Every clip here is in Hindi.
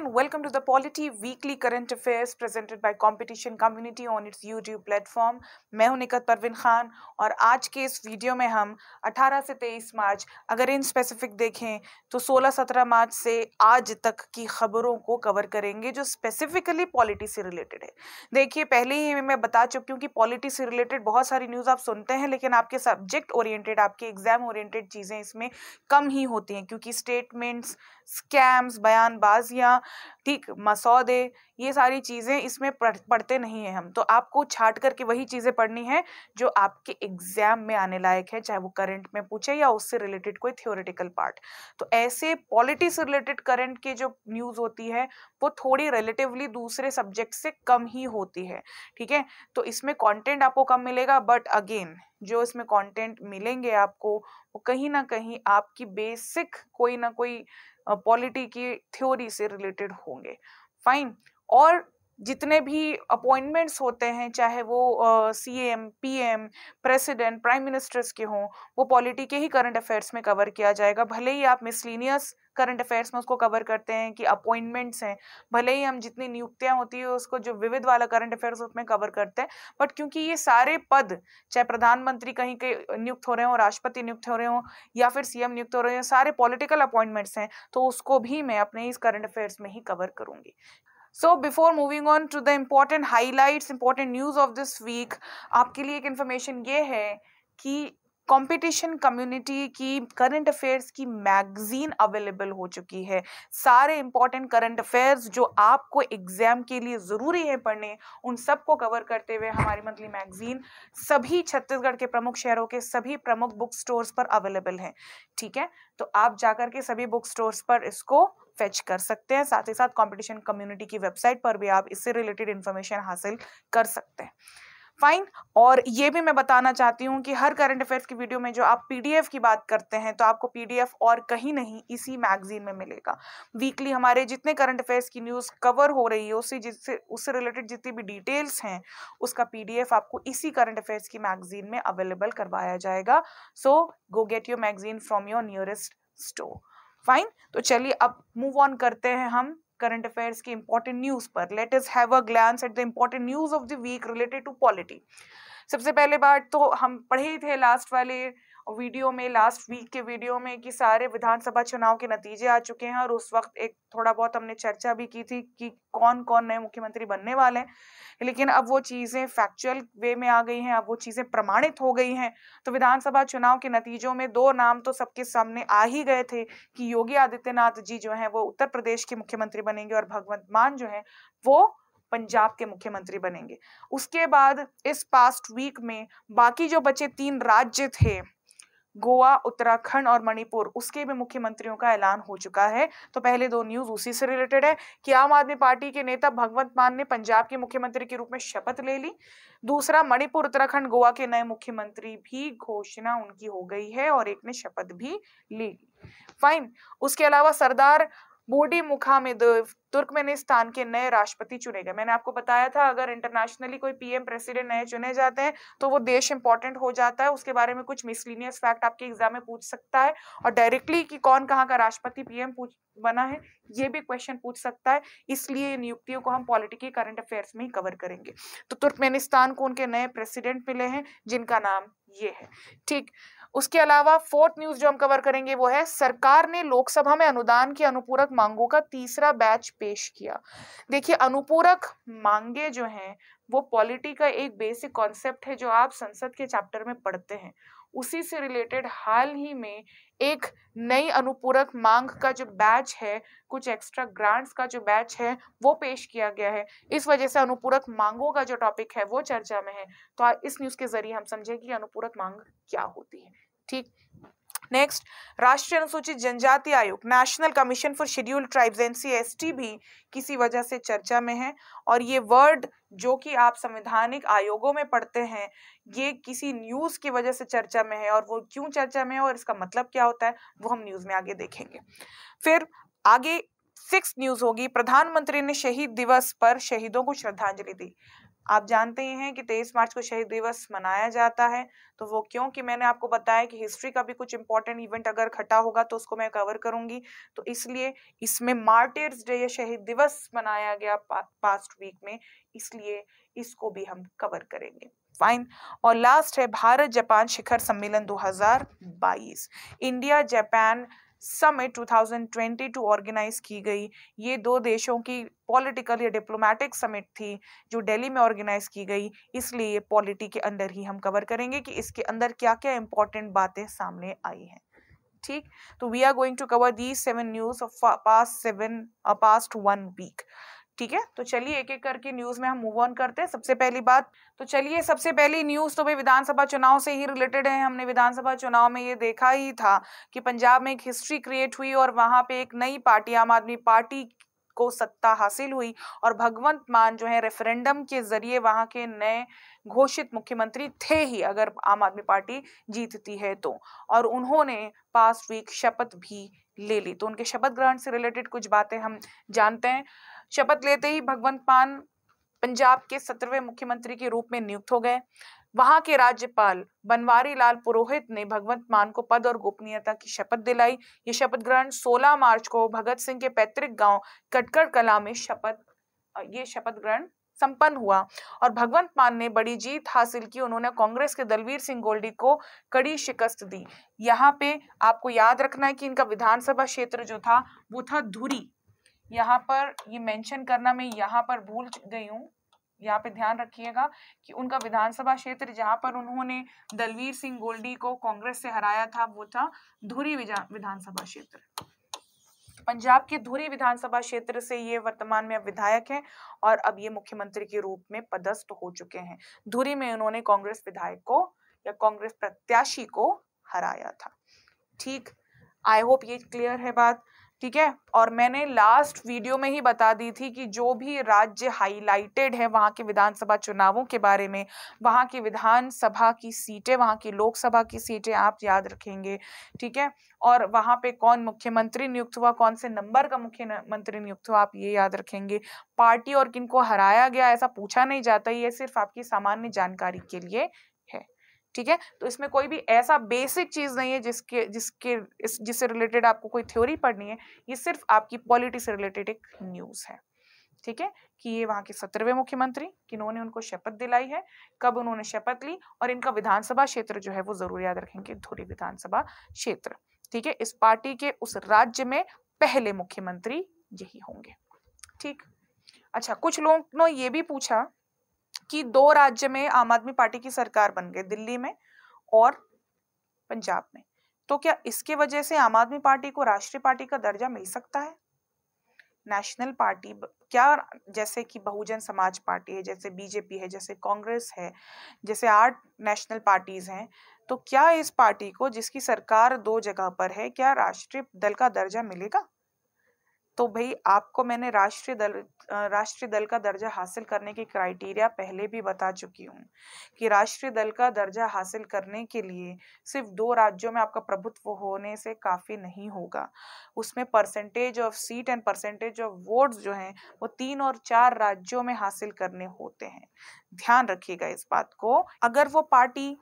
and welcome to the Polity Weekly Current Affairs presented by Competition Community on its YouTube platform. मैं हूं निकत परवीन खान और आज के इस वीडियो में हम 18 से 23 मार्च अगर इन स्पेसिफिक देखें तो 16-17 मार्च से आज तक की खबरों को कवर करेंगे जो स्पेसिफिकली पॉलिटी से रिलेटेड है देखिए पहले ही मैं बता चुकी हूँ कि पॉलिटी से रिलेटेड बहुत सारी न्यूज़ आप सुनते हैं लेकिन आपके सब्जेक्ट ओरिएंटेड आपके एग्जाम ओरिएंटेड चीज़ें इसमें कम ही होती हैं क्योंकि स्टेटमेंट्स स्कैम्स बयानबाजियाँ ठीक मसौदे ये सारी चीज़ें इसमें पढ़ते नहीं हैं हम तो आपको छाट करके वही चीज़ें पढ़नी है जो आपके एग्ज़ाम में आने लायक है चाहे वो करंट में पूछे या उससे रिलेटेड कोई थियोरिटिकल पार्ट तो ऐसे पॉलिटिक्स रिलेटेड करंट की जो न्यूज़ होती है वो थोड़ी रिलेटिवली दूसरे सब्जेक्ट से कम ही होती है ठीक है तो इसमें कॉन्टेंट आपको कम मिलेगा बट अगेन जो इसमें कॉन्टेंट मिलेंगे आपको वो कहीं ना कहीं आपकी बेसिक कोई ना कोई पॉलिटी की थ्योरी से रिलेटेड होंगे फाइन और जितने भी अपॉइंटमेंट्स होते हैं चाहे वो C M P M president prime ministers के हों वो पॉलिटी के ही करंट अफेयर्स में कवर किया जाएगा भले ही आप मिसलिनियस करंट अफेयर्स में उसको कवर करते हैं कि अपॉइंटमेंट्स हैं भले ही हम जितनी नियुक्तियां होती है उसको जो विविध वाला करंट अफेयर्स उसमें कवर करते हैं बट क्योंकि ये सारे पद चाहे प्रधानमंत्री कहीं के नियुक्त हो रहे हों राष्ट्रपति नियुक्त हो रहे हों या फिर सीएम नियुक्त हो रहे हों सारे पॉलिटिकल अपॉइंटमेंट्स हैं तो उसको भी मैं अपने इस करंट अफेयर्स में ही कवर करूँगी so before moving on to the important highlights important news of this week आपके लिए एक इन्फॉर्मेशन ये है कि कंपटीशन कम्युनिटी की करंट अफेयर्स की मैगजीन अवेलेबल हो चुकी है सारे इंपॉर्टेंट करंट अफेयर्स जो आपको एग्जाम के लिए ज़रूरी है पढ़ने उन सबको कवर करते हुए हमारी मंथली मैगजीन सभी छत्तीसगढ़ के प्रमुख शहरों के सभी प्रमुख बुक स्टोर्स पर अवेलेबल हैं ठीक है तो आप जाकर के सभी बुक स्टोर्स पर इसको फेच कर सकते हैं साथ ही साथ कंपटीशन कम्युनिटी की वेबसाइट पर भी आप इससे रिलेटेड इंफॉर्मेशन हासिल कर सकते हैं फाइन और ये भी मैं बताना चाहती हूँ कि हर करंट अफेयर्स की वीडियो में जो आप पीडीएफ की बात करते हैं तो आपको पीडीएफ और कहीं नहीं इसी मैगजीन में मिलेगा वीकली हमारे जितने करंट अफेयर्स की न्यूज़ कवर हो रही है उससे जिससे उससे रिलेटेड जितनी भी डिटेल्स हैं उसका पीडीएफ आपको इसी करंट अफेयर्स की मैगजीन में अवेलेबल करवाया जाएगा so go get your magazine from your nearest store fine तो चलिए अब मूव ऑन करते हैं हम करंट अफेयर्स की इंपॉर्टेंट न्यूज पर let's have a glance at the important news of the week related to polity सबसे पहले बात तो हम पढ़े ही थे लास्ट वाले वीडियो में लास्ट वीक के वीडियो में कि सारे विधानसभा चुनाव के नतीजे आ चुके हैं और उस वक्त एक थोड़ा बहुत हमने चर्चा भी की थी कि कौन कौन नए मुख्यमंत्री बनने वाले हैं लेकिन अब वो चीज़ें फैक्चुअल वे में आ गई हैं अब वो चीज़ें प्रमाणित हो गई हैं तो विधानसभा चुनाव के नतीजों में दो नाम तो सबके सामने आ ही गए थे कि योगी आदित्यनाथ जी जो हैं वो उत्तर प्रदेश के मुख्यमंत्री बनेंगे और भगवंत मान जो हैं वो पंजाब के मुख्यमंत्री बनेंगे उसके बाद इस पास्ट वीक में बाकी जो बचे तीन राज्य थे गोवा उत्तराखंड और मणिपुर उसके भी मुख्यमंत्रियों का ऐलान हो चुका है तो पहले दो न्यूज उसी से रिलेटेड है कि आम आदमी पार्टी के नेता भगवंत मान ने पंजाब के मुख्यमंत्री के रूप में शपथ ले ली दूसरा मणिपुर उत्तराखंड गोवा के नए मुख्यमंत्री भी घोषणा उनकी हो गई है और एक ने शपथ भी ली फाइन उसके अलावा सरदार बोडी मुखामिदोव तुर्कमेनिस्तान के नए राष्ट्रपति चुने गए मैंने आपको बताया था अगर इंटरनेशनली कोई पीएम प्रेसिडेंट नए चुने जाते हैं तो वो देश इंपॉर्टेंट हो जाता है उसके बारे में कुछ मिसलिनियस फैक्ट आपके एग्जाम में पूछ सकता है और डायरेक्टली कि कौन कहाँ का राष्ट्रपति पीएम पूछ बना है ये भी क्वेश्चन पूछ सकता है इसलिए नियुक्तियों को हम पॉलिटिकल करंट अफेयर्स में ही कवर करेंगे तो तुर्कमेनिस्तान को उनके नए प्रेसिडेंट मिले हैं जिनका नाम ये है ठीक उसके अलावा फोर्थ न्यूज जो हम कवर करेंगे वो है सरकार ने लोकसभा में अनुदान की अनुपूरक मांगों का तीसरा बैच पेश किया देखिए अनुपूरक मांगे जो हैं वो पॉलिटी का एक बेसिक कॉन्सेप्ट है जो आप संसद के चैप्टर में पढ़ते हैं उसी से रिलेटेड हाल ही में एक नई अनुपूरक मांग का जो बैच है कुछ एक्स्ट्रा ग्रांट्स का जो बैच है वो पेश किया गया है इस वजह से अनुपूरक मांगों का जो टॉपिक है वो चर्चा में है तो इस न्यूज़ के जरिए हम समझें कि अनुपूरक मांग क्या होती है ठीक नेक्स्ट राष्ट्रीय अनुसूचित जनजाति आयोग national commission for schedule tribes एन भी किसी वजह से चर्चा में है और ये वर्ड जो कि आप संवैधानिक आयोगों में पढ़ते हैं ये किसी न्यूज़ की वजह से चर्चा में है और वो क्यों चर्चा में है और इसका मतलब क्या होता है वो हम न्यूज़ में आगे देखेंगे फिर आगे सिक्स न्यूज होगी प्रधानमंत्री ने शहीद दिवस पर शहीदों को श्रद्धांजलि दी आप जानते ही हैं कि तेईस मार्च को शहीद दिवस मनाया जाता है तो वो क्यों कि मैंने आपको बताया कि हिस्ट्री का भी कुछ इंपॉर्टेंट इवेंट अगर खटा होगा तो उसको मैं कवर करूंगी तो इसलिए इसमें मार्टियर्स डे या शहीद दिवस मनाया गया पा, पास्ट वीक में इसलिए इसको भी हम कवर करेंगे फाइन और लास्ट है भारत जापान शिखर सम्मेलन 2022 इंडिया जापान समिट 2022 ऑर्गेनाइज की गई ये दो देशों की पॉलिटिकल या डिप्लोमेटिक समिट थी जो दिल्ली में ऑर्गेनाइज की गई इसलिए पॉलिटी के अंदर ही हम कवर करेंगे कि इसके अंदर क्या क्या इंपॉर्टेंट बातें सामने आई हैं ठीक तो we are going to cover the seven news of past seven past one week ठीक है तो चलिए एक एक करके न्यूज में हम मूव ऑन करते हैं सबसे पहली बात तो चलिए सबसे पहली न्यूज तो भाई विधानसभा चुनाव से ही रिलेटेड है हमने विधानसभा चुनाव में ये देखा ही था कि पंजाब में एक हिस्ट्री क्रिएट हुई और वहां पे एक नई पार्टी आम आदमी पार्टी को सत्ता हासिल हुई और भगवंत मान जो है रेफरेंडम के जरिए वहां के नए घोषित मुख्यमंत्री थे ही अगर आम आदमी पार्टी जीतती है तो और उन्होंने पास्ट वीक शपथ भी ले ली तो उनके शपथ ग्रहण से रिलेटेड कुछ बातें हम जानते हैं शपथ लेते ही भगवंत मान पंजाब के सत्रहवें मुख्यमंत्री के रूप में नियुक्त हो गए वहां के राज्यपाल बनवारी लाल पुरोहित ने भगवंत मान को पद और गोपनीयता की शपथ दिलाई ये शपथ ग्रहण 16 मार्च को भगत सिंह के पैतृक गांव कटकड़ कला में शपथ ये शपथ ग्रहण संपन्न हुआ और भगवंत मान ने बड़ी जीत हासिल की उन्होंने कांग्रेस के दलवीर सिंह गोल्डी को कड़ी शिकस्त दी यहाँ पे आपको याद रखना है कि इनका विधानसभा क्षेत्र जो था वो था धुरी यहाँ पर ये मेंशन करना मैं यहाँ पर भूल गई हूँ यहाँ पे ध्यान रखिएगा कि उनका विधानसभा क्षेत्र जहाँ पर उन्होंने दलवीर सिंह गोल्डी को कांग्रेस से हराया था वो था धुरी विधानसभा क्षेत्र पंजाब के धुरी विधानसभा क्षेत्र से ये वर्तमान में अब विधायक हैं और अब ये मुख्यमंत्री के रूप में पदस्थ हो चुके हैं धुरी में उन्होंने कांग्रेस विधायक को या कांग्रेस प्रत्याशी को हराया था ठीक आई होप ये क्लियर है बात ठीक है और मैंने लास्ट वीडियो में ही बता दी थी कि जो भी राज्य हाईलाइटेड है वहाँ के विधानसभा चुनावों के बारे में वहाँ की विधानसभा की सीटें वहाँ की लोकसभा की सीटें आप याद रखेंगे ठीक है और वहाँ पे कौन मुख्यमंत्री नियुक्त हुआ कौन से नंबर का मुख्यमंत्री नियुक्त हुआ आप ये याद रखेंगे पार्टी और किनको हराया गया ऐसा पूछा नहीं जाता ये सिर्फ आपकी सामान्य जानकारी के लिए ठीक है तो इसमें कोई भी ऐसा बेसिक चीज़ नहीं है जिसके जिसके इस जिससे रिलेटेड आपको कोई थ्योरी पढ़नी है ये सिर्फ आपकी पॉलिटी से रिलेटेड एक न्यूज़ है ठीक है कि ये वहां के सत्रहवें मुख्यमंत्री किन्होंने उनको शपथ दिलाई है कब उन्होंने शपथ ली और इनका विधानसभा क्षेत्र जो है वो जरूर याद रखेंगे धुरी विधानसभा क्षेत्र ठीक है इस पार्टी के उस राज्य में पहले मुख्यमंत्री यही होंगे ठीक अच्छा कुछ लोगों ने ये भी पूछा कि दो राज्य में आम आदमी पार्टी की सरकार बन गई दिल्ली में और पंजाब में तो क्या इसके वजह से आम आदमी पार्टी को राष्ट्रीय पार्टी का दर्जा मिल सकता है नेशनल पार्टी क्या जैसे कि बहुजन समाज पार्टी है जैसे बीजेपी है जैसे कांग्रेस है जैसे आठ नेशनल पार्टीज हैं तो क्या इस पार्टी को जिसकी सरकार दो जगह पर है क्या राष्ट्रीय दल का दर्जा मिलेगा तो भाई आपको मैंने राष्ट्रीय दल राष्ट्रीय दल का दर्जा हासिल करने की क्राइटेरिया पहले भी बता चुकी हूँ कि राष्ट्रीय दल का दर्जा हासिल करने के लिए सिर्फ दो राज्यों में आपका प्रभुत्व होने से काफ़ी नहीं होगा उसमें percentage of seat and percentage of votes जो हैं वो तीन और चार राज्यों में हासिल करने होते हैं ध्यान रखिएगा इस बात को अगर वो पार्टी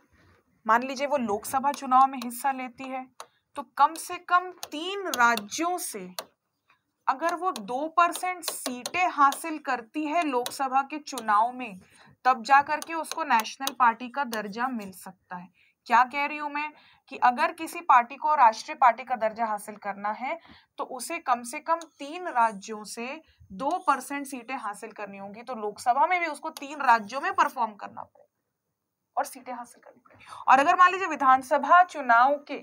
मान लीजिए वो लोकसभा चुनाव में हिस्सा लेती है तो कम से कम तीन राज्यों से अगर वो दो परसेंट सीटें हासिल करती है लोकसभा के चुनाव में तब जा करके उसको नेशनल पार्टी का दर्जा मिल सकता है क्या कह रही हूं मैं कि अगर किसी पार्टी को राष्ट्रीय पार्टी का दर्जा हासिल करना है तो उसे कम से कम तीन राज्यों से दो परसेंट सीटें हासिल करनी होंगी तो लोकसभा में भी उसको तीन राज्यों में परफॉर्म करना पड़ेगा और सीटें हासिल करनी पड़ेगी और अगर मान लीजिए विधानसभा चुनाव के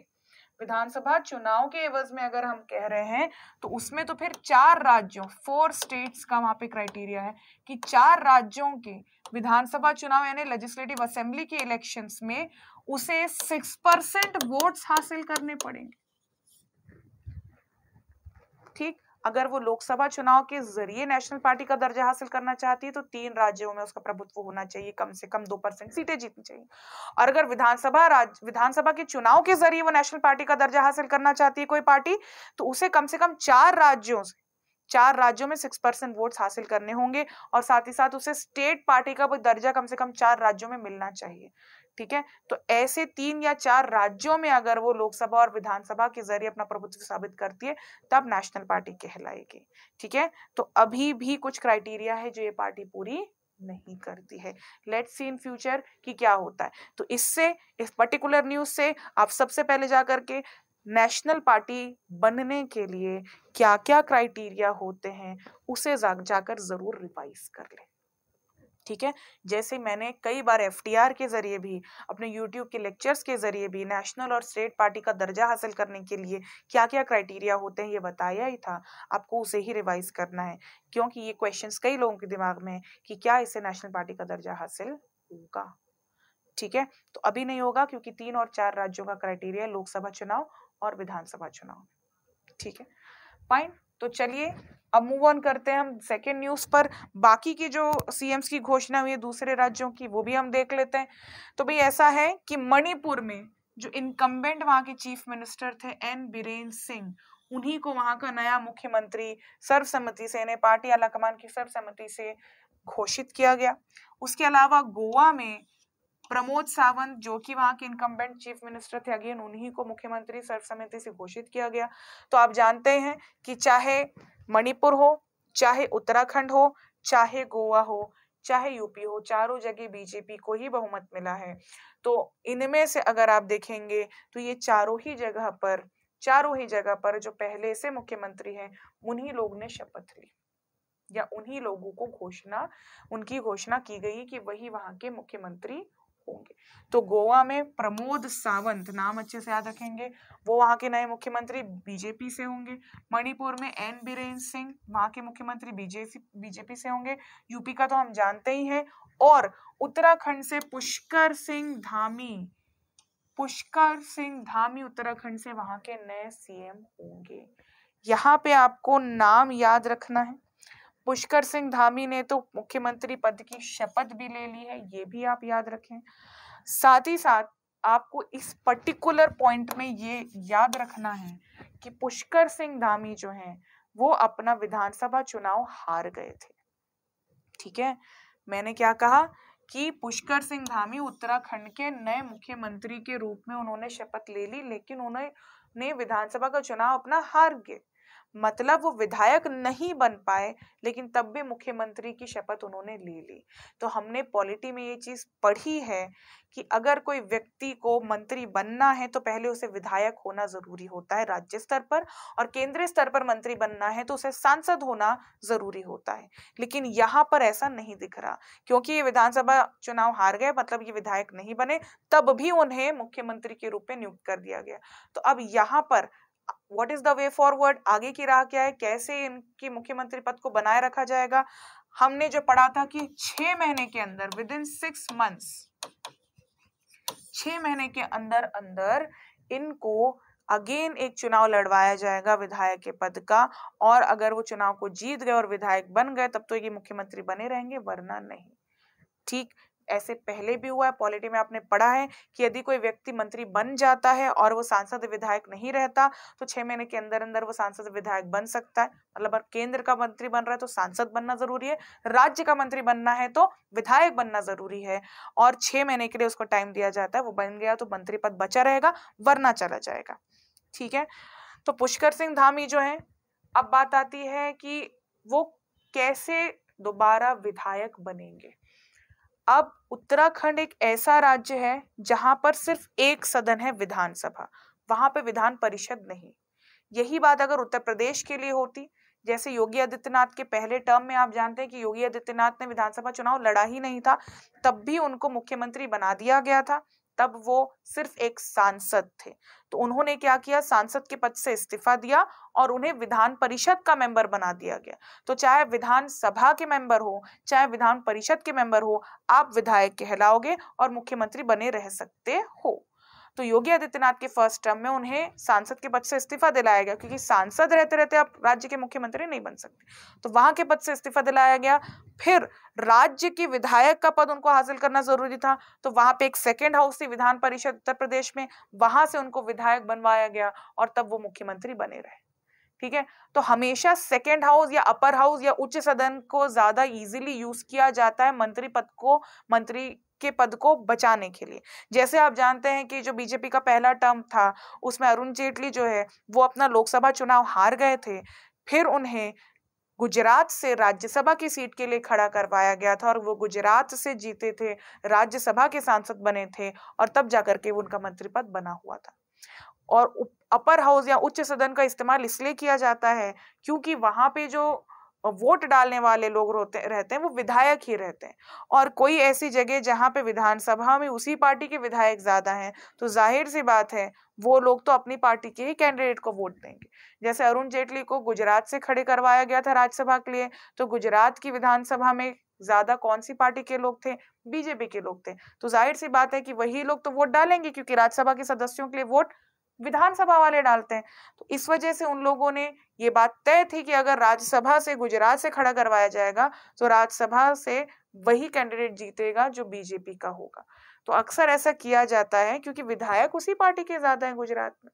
विधानसभा चुनाव के एवज में अगर हम कह रहे हैं तो उसमें तो फिर चार राज्यों फोर स्टेट्स का वहां पे क्राइटेरिया है कि चार राज्यों के विधानसभा चुनाव यानी लेजिस्लेटिव असेंबली के इलेक्शंस में उसे सिक्स परसेंट वोट्स हासिल करने पड़ेंगे ठीक अगर वो लोकसभा चुनाव के जरिए नेशनल पार्टी का दर्जा हासिल करना चाहती है तो तीन राज्यों में उसका प्रभुत्व होना चाहिए कम से कम दो परसेंट सीटें जीतनी चाहिए और अगर विधानसभा राज्य विधानसभा के चुनाव के जरिए वो नेशनल पार्टी का दर्जा हासिल करना चाहती है कोई पार्टी तो उसे कम से कम चार राज्यों से चार राज्यों में सिक्स परसेंट वोट हासिल करने होंगे और साथ ही साथ उसे स्टेट पार्टी का दर्जा कम से कम चार राज्यों में मिलना चाहिए ठीक है तो ऐसे तीन या चार राज्यों में अगर वो लोकसभा और विधानसभा के जरिए अपना प्रभुत्व साबित करती है तब नेशनल पार्टी कहलाएगी ठीक है तो अभी भी कुछ क्राइटेरिया है जो ये पार्टी पूरी नहीं करती है लेट सी इन फ्यूचर कि क्या होता है तो इससे इस पर्टिकुलर न्यूज से आप सबसे पहले जा करके नेशनल पार्टी बनने के लिए क्या क्या क्राइटेरिया होते हैं उसे जाकर ज़रूर रिवाइज कर लें ठीक है जैसे मैंने कई बार एफ के ज़रिए भी अपने यूट्यूब के लेक्चर्स के ज़रिए भी नेशनल और स्टेट पार्टी का दर्जा हासिल करने के लिए क्या क्या क्राइटेरिया होते हैं ये बताया ही था आपको उसे ही रिवाइज करना है क्योंकि ये क्वेश्चन कई लोगों के दिमाग में है कि क्या इसे नेशनल पार्टी का दर्जा हासिल होगा ठीक है तो अभी नहीं होगा क्योंकि तीन और चार राज्यों का क्राइटेरिया लोकसभा चुनाव और विधानसभा चुनाव ठीक है पॉइंट तो चलिए अब मूव ऑन करते हैं हम सेकेंड न्यूज़ पर बाकी के जो सीएम्स की घोषणा हुई है दूसरे राज्यों की वो भी हम देख लेते हैं तो भाई ऐसा है कि मणिपुर में जो इनकम्बेंट वहाँ के चीफ मिनिस्टर थे एन बीरेन सिंह उन्हीं को वहाँ का नया मुख्यमंत्री सर्वसम्मति से यानी पार्टी आला कमान की सर्वसम्मति से घोषित किया गया उसके अलावा गोवा में प्रमोद सावंत जो कि वहां के इनकम्बेंट चीफ मिनिस्टर थे अगेन उन्हीं को मुख्यमंत्री सर्वसम्मति से घोषित किया गया तो आप जानते हैं कि चाहे मणिपुर हो चाहे उत्तराखंड हो चाहे गोवा हो चाहे यूपी हो चारों जगह बीजेपी को ही बहुमत मिला है तो इनमें से अगर आप देखेंगे तो ये चारों ही जगह पर चारों ही जगह पर जो पहले से मुख्यमंत्री हैं उन्हीं लोग ने शपथ ली या उन्हीं लोगों को घोषणा उनकी घोषणा की गई कि वही वहां के मुख्यमंत्री होंगे तो गोवा में प्रमोद सावंत नाम अच्छे से याद रखेंगे वो वहां के नए मुख्यमंत्री बीजेपी से होंगे मणिपुर में एन बीरेन सिंह वहां के मुख्यमंत्री बीजेपी बीजेपी से होंगे यूपी का तो हम जानते ही हैं और उत्तराखंड से पुष्कर सिंह धामी पुष्कर सिंह धामी उत्तराखंड से वहां के नए सीएम होंगे यहाँ पे आपको नाम याद रखना है पुष्कर सिंह धामी ने तो मुख्यमंत्री पद की शपथ भी ले ली है ये भी आप याद रखें साथ ही साथ आपको इस पर्टिकुलर पॉइंट में ये याद रखना है कि पुष्कर सिंह धामी जो हैं वो अपना विधानसभा चुनाव हार गए थे ठीक है मैंने क्या कहा कि पुष्कर सिंह धामी उत्तराखंड के नए मुख्यमंत्री के रूप में उन्होंने शपथ ले ली लेकिन उन्होंने विधानसभा का चुनाव अपना हार गए मतलब वो विधायक नहीं बन पाए लेकिन तब भी मुख्यमंत्री की शपथ उन्होंने ले ली तो हमने पॉलिटी में ये चीज़ पढ़ी है कि अगर कोई व्यक्ति को मंत्री बनना है तो पहले उसे विधायक होना ज़रूरी होता है राज्य स्तर पर और केंद्रीय स्तर पर मंत्री बनना है तो उसे सांसद होना ज़रूरी होता है लेकिन यहाँ पर ऐसा नहीं दिख रहा क्योंकि ये विधानसभा चुनाव हार गए मतलब ये विधायक नहीं बने तब भी उन्हें मुख्यमंत्री के रूप में नियुक्त कर दिया गया तो अब यहाँ पर what is the way forward आगे की राह क्या है कैसे इनकी मुख्यमंत्री पद को बनाए रखा जाएगा हमने जो पढ़ा था कि छह महीने के अंदर विद इन सिक्स मंथ्स छह महीने के अंदर अंदर इनको अगेन एक चुनाव लड़वाया जाएगा विधायक के पद का और अगर वो चुनाव को जीत गए और विधायक बन गए तब तो ये मुख्यमंत्री बने रहेंगे वरना नहीं ठीक ऐसे पहले भी हुआ है पॉलिटी में आपने पढ़ा है कि यदि कोई व्यक्ति मंत्री बन जाता है और वो सांसद विधायक नहीं रहता तो छह महीने के अंदर अंदर वो सांसद विधायक बन सकता है मतलब केंद्र का मंत्री बन रहा है तो सांसद बनना जरूरी है राज्य का मंत्री बनना है तो विधायक बनना जरूरी है और छह महीने के लिए उसको टाइम दिया जाता है वो बन गया तो मंत्री पद बचा रहेगा वरना चला जाएगा ठीक है तो पुष्कर सिंह धामी जो है अब बात आती है कि वो कैसे दोबारा विधायक बनेंगे अब उत्तराखंड एक ऐसा राज्य है जहां पर सिर्फ एक सदन है विधानसभा वहां पे विधान परिषद नहीं यही बात अगर उत्तर प्रदेश के लिए होती जैसे योगी आदित्यनाथ के पहले टर्म में आप जानते हैं कि योगी आदित्यनाथ ने विधानसभा चुनाव लड़ा ही नहीं था तब भी उनको मुख्यमंत्री बना दिया गया था तब वो सिर्फ एक सांसद थे तो उन्होंने क्या किया सांसद के पद से इस्तीफा दिया और उन्हें विधान परिषद का मेंबर बना दिया गया तो चाहे विधान सभा के मेंबर हो चाहे विधान परिषद के मेंबर हो आप विधायक कहलाओगे और मुख्यमंत्री बने रह सकते हो तो योगी आदित्यनाथ के फर्स्ट टर्म में उन्हें सांसद के पद से इस्तीफा दिलाया गया क्योंकि सांसद रहते रहते आप राज्य के मुख्यमंत्री नहीं बन सकते तो वहां के पद से इस्तीफा दिलाया गया फिर राज्य के विधायक का पद उनको हासिल करना जरूरी था तो वहां पे एक सेकेंड हाउस थी विधान परिषद उत्तर प्रदेश में वहां से उनको विधायक बनवाया गया और तब वो मुख्यमंत्री बने रहे ठीक है तो हमेशा सेकेंड हाउस या अपर हाउस या उच्च सदन को ज्यादा इजीली यूज किया जाता है मंत्री पद को मंत्री के पद को बचाने के लिए जैसे आप जानते हैं कि जो बीजेपी का पहला टर्म था उसमें अरुण जेटली जो है वो अपना लोकसभा चुनाव हार गए थे फिर उन्हें गुजरात से राज्यसभा की सीट के लिए खड़ा करवाया गया था और वो गुजरात से जीते थे राज्यसभा के सांसद बने थे और तब जाकर के उनका मंत्री पद बना हुआ था और अपर हाउस या उच्च सदन का इस्तेमाल इसलिए किया जाता है क्योंकि वहां पे जो वोट डालने वाले लोग रोते रहते हैं वो विधायक ही रहते हैं और कोई ऐसी जगह जहाँ पे विधानसभा में उसी पार्टी के विधायक ज़्यादा हैं तो जाहिर सी बात है वो लोग तो अपनी पार्टी के ही कैंडिडेट को वोट देंगे जैसे अरुण जेटली को गुजरात से खड़े करवाया गया था राज्यसभा के लिए तो गुजरात की विधानसभा में ज्यादा कौन सी पार्टी के लोग थे बीजेपी के लोग थे तो जाहिर सी बात है कि वही लोग तो वोट डालेंगे क्योंकि राज्यसभा के सदस्यों के लिए वोट विधानसभा वाले डालते हैं तो इस वजह से उन लोगों ने ये बात तय थी कि अगर राज्यसभा से गुजरात से खड़ा करवाया जाएगा तो राज्यसभा से वही कैंडिडेट जीतेगा जो बीजेपी का होगा तो अक्सर ऐसा किया जाता है क्योंकि विधायक उसी पार्टी के ज्यादा है गुजरात में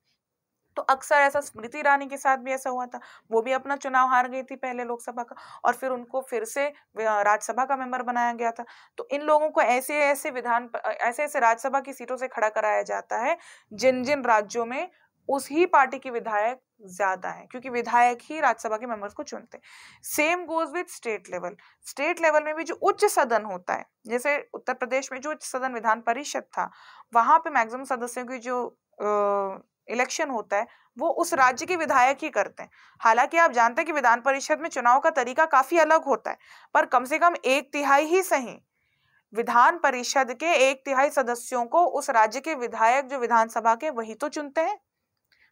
तो अक्सर ऐसा स्मृति ईरानी के साथ भी ऐसा हुआ था वो भी अपना चुनाव हार गई थी पहले लोकसभा का और फिर उनको फिर से राज्यसभा का मेंबर बनाया गया था तो इन लोगों को ऐसे ऐसे विधान ऐसे ऐसे राज्यसभा की सीटों से खड़ा कराया जाता है जिन जिन राज्यों में उस ही पार्टी के विधायक ज्यादा है क्योंकि विधायक ही राज्यसभा के मेंबर्स को चुनते same goes with state level state level में भी जो उच्च सदन होता है जैसे उत्तर प्रदेश में जो उच्च सदन विधान परिषद था वहां पे मैक्सिमम सदस्यों की जो इलेक्शन होता है वो उस राज्य के विधायक ही करते हैं हालांकि आप जानते हैं कि विधान परिषद में चुनाव का तरीका काफी अलग होता है पर कम से कम एक तिहाई ही सही विधान परिषद के एक तिहाई सदस्यों को उस राज्य के विधायक जो विधानसभा के वही तो चुनते हैं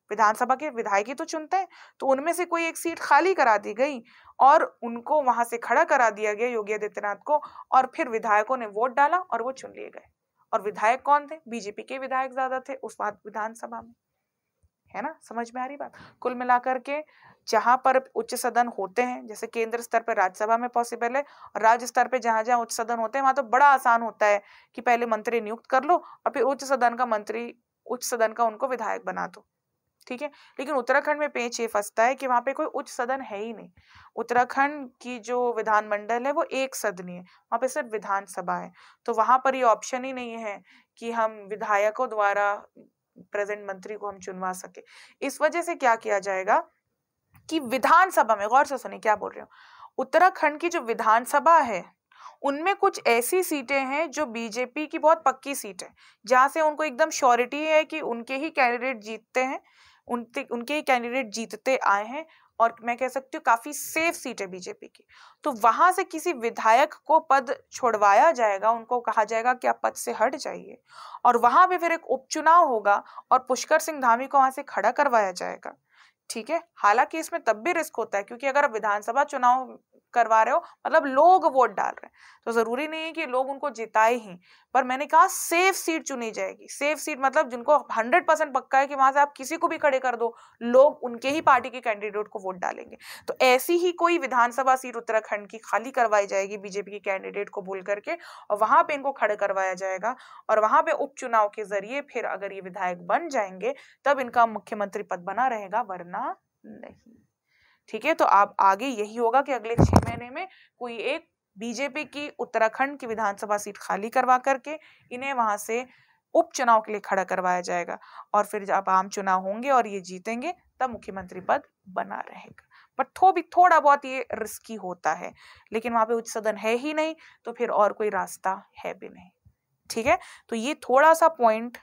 विधानसभा के विधायक ही तो चुनते हैं तो उनमें से कोई एक सीट खाली करा दी गई और उनको वहां से खड़ा करा दिया गया योगी आदित्यनाथ को और फिर विधायकों ने वोट डाला और वो चुन लिए गए और विधायक कौन थे बीजेपी के विधायक ज्यादा थे उस बात विधानसभा में है ना समझ में आ रही बात कुल मिलाकर के जहां पर उच्च सदन होते हैं जैसे केंद्र स्तर पर राज्यसभा में पॉसिबल है और राज्य स्तर पर जहां जहां उच्च सदन होते हैं वहां तो बड़ा आसान होता है कि पहले मंत्री नियुक्त कर लो और फिर उच्च सदन का मंत्री उच्च सदन का उनको विधायक बना दो ठीक है लेकिन उत्तराखंड में पेच ये फंसता है कि वहां पे कोई उच्च सदन है ही नहीं उत्तराखंड की जो विधानमंडल है वो एक सदनी है वहां पे सिर्फ विधानसभा है तो वहां पर ये ऑप्शन ही नहीं है कि हम विधायकों द्वारा प्रेजेंट मंत्री को हम चुनवा सके इस वजह से क्या किया जाएगा कि विधानसभा में गौर से सुने क्या बोल रहे हो उत्तराखंड की जो विधानसभा है उनमें कुछ ऐसी सीटें हैं जो बीजेपी की बहुत पक्की सीट है जहां से उनको एकदम श्योरिटी है कि उनके ही कैंडिडेट जीतते हैं उनके ही कैंडिडेट जीतते आए हैं और मैं कह सकती हूँ काफी सेफ सीट है बीजेपी की तो वहां से किसी विधायक को पद छोड़वाया जाएगा उनको कहा जाएगा कि आप पद से हट जाइए और वहां भी फिर एक उपचुनाव होगा और पुष्कर सिंह धामी को वहां से खड़ा करवाया जाएगा ठीक है हालांकि इसमें तब भी रिस्क होता है क्योंकि अगर विधानसभा चुनाव करवा रहे हो मतलब लोग वोट डाल रहे हैं तो ज़रूरी नहीं है कि लोग उनको जिताए ही पर मैंने कहा सेफ सीट चुनी जाएगी सेफ सीट मतलब जिनको हंड्रेड परसेंट पक्का है कि वहां से आप किसी को भी खड़े कर दो लोग उनके ही पार्टी के कैंडिडेट को वोट डालेंगे तो ऐसी ही कोई विधानसभा सीट उत्तराखंड की खाली करवाई जाएगी बीजेपी के कैंडिडेट को बोल करके और वहां पर इनको खड़े करवाया जाएगा और वहां पर उपचुनाव के जरिए फिर अगर ये विधायक बन जाएंगे तब इनका मुख्यमंत्री पद बना रहेगा वरना नहीं ठीक है तो आप आगे यही होगा कि अगले छह महीने में कोई एक बीजेपी की उत्तराखंड की विधानसभा सीट खाली करवा करके इन्हें वहां से उपचुनाव के लिए खड़ा करवाया जाएगा और फिर जब आम चुनाव होंगे और ये जीतेंगे तब मुख्यमंत्री पद बना रहेगा बट थो भी थोड़ा बहुत ये रिस्की होता है लेकिन वहां पे उच्च सदन है ही नहीं तो फिर और कोई रास्ता है भी नहीं ठीक है तो ये थोड़ा सा पॉइंट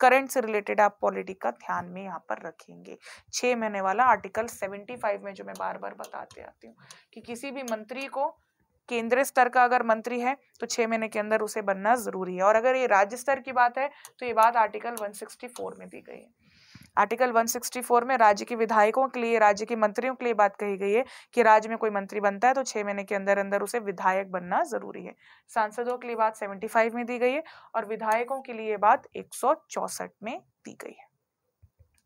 करंट से रिलेटेड आप पॉलिटी का ध्यान में यहाँ पर रखेंगे छः महीने वाला आर्टिकल 75 में जो मैं बार बार बताते आती हूँ कि किसी भी मंत्री को केंद्र स्तर का अगर मंत्री है तो छः महीने के अंदर उसे बनना जरूरी है और अगर ये राज्य स्तर की बात है तो ये बात आर्टिकल 164 में दी गई है आर्टिकल 164 में राज्य के विधायकों के लिए राज्य के मंत्रियों के लिए बात कही गई है कि राज्य में कोई मंत्री बनता है तो छह महीने के अंदर अंदर उसे विधायक बनना जरूरी है सांसदों के लिए बात 75 में दी गई है और विधायकों के लिए बात एक में दी गई है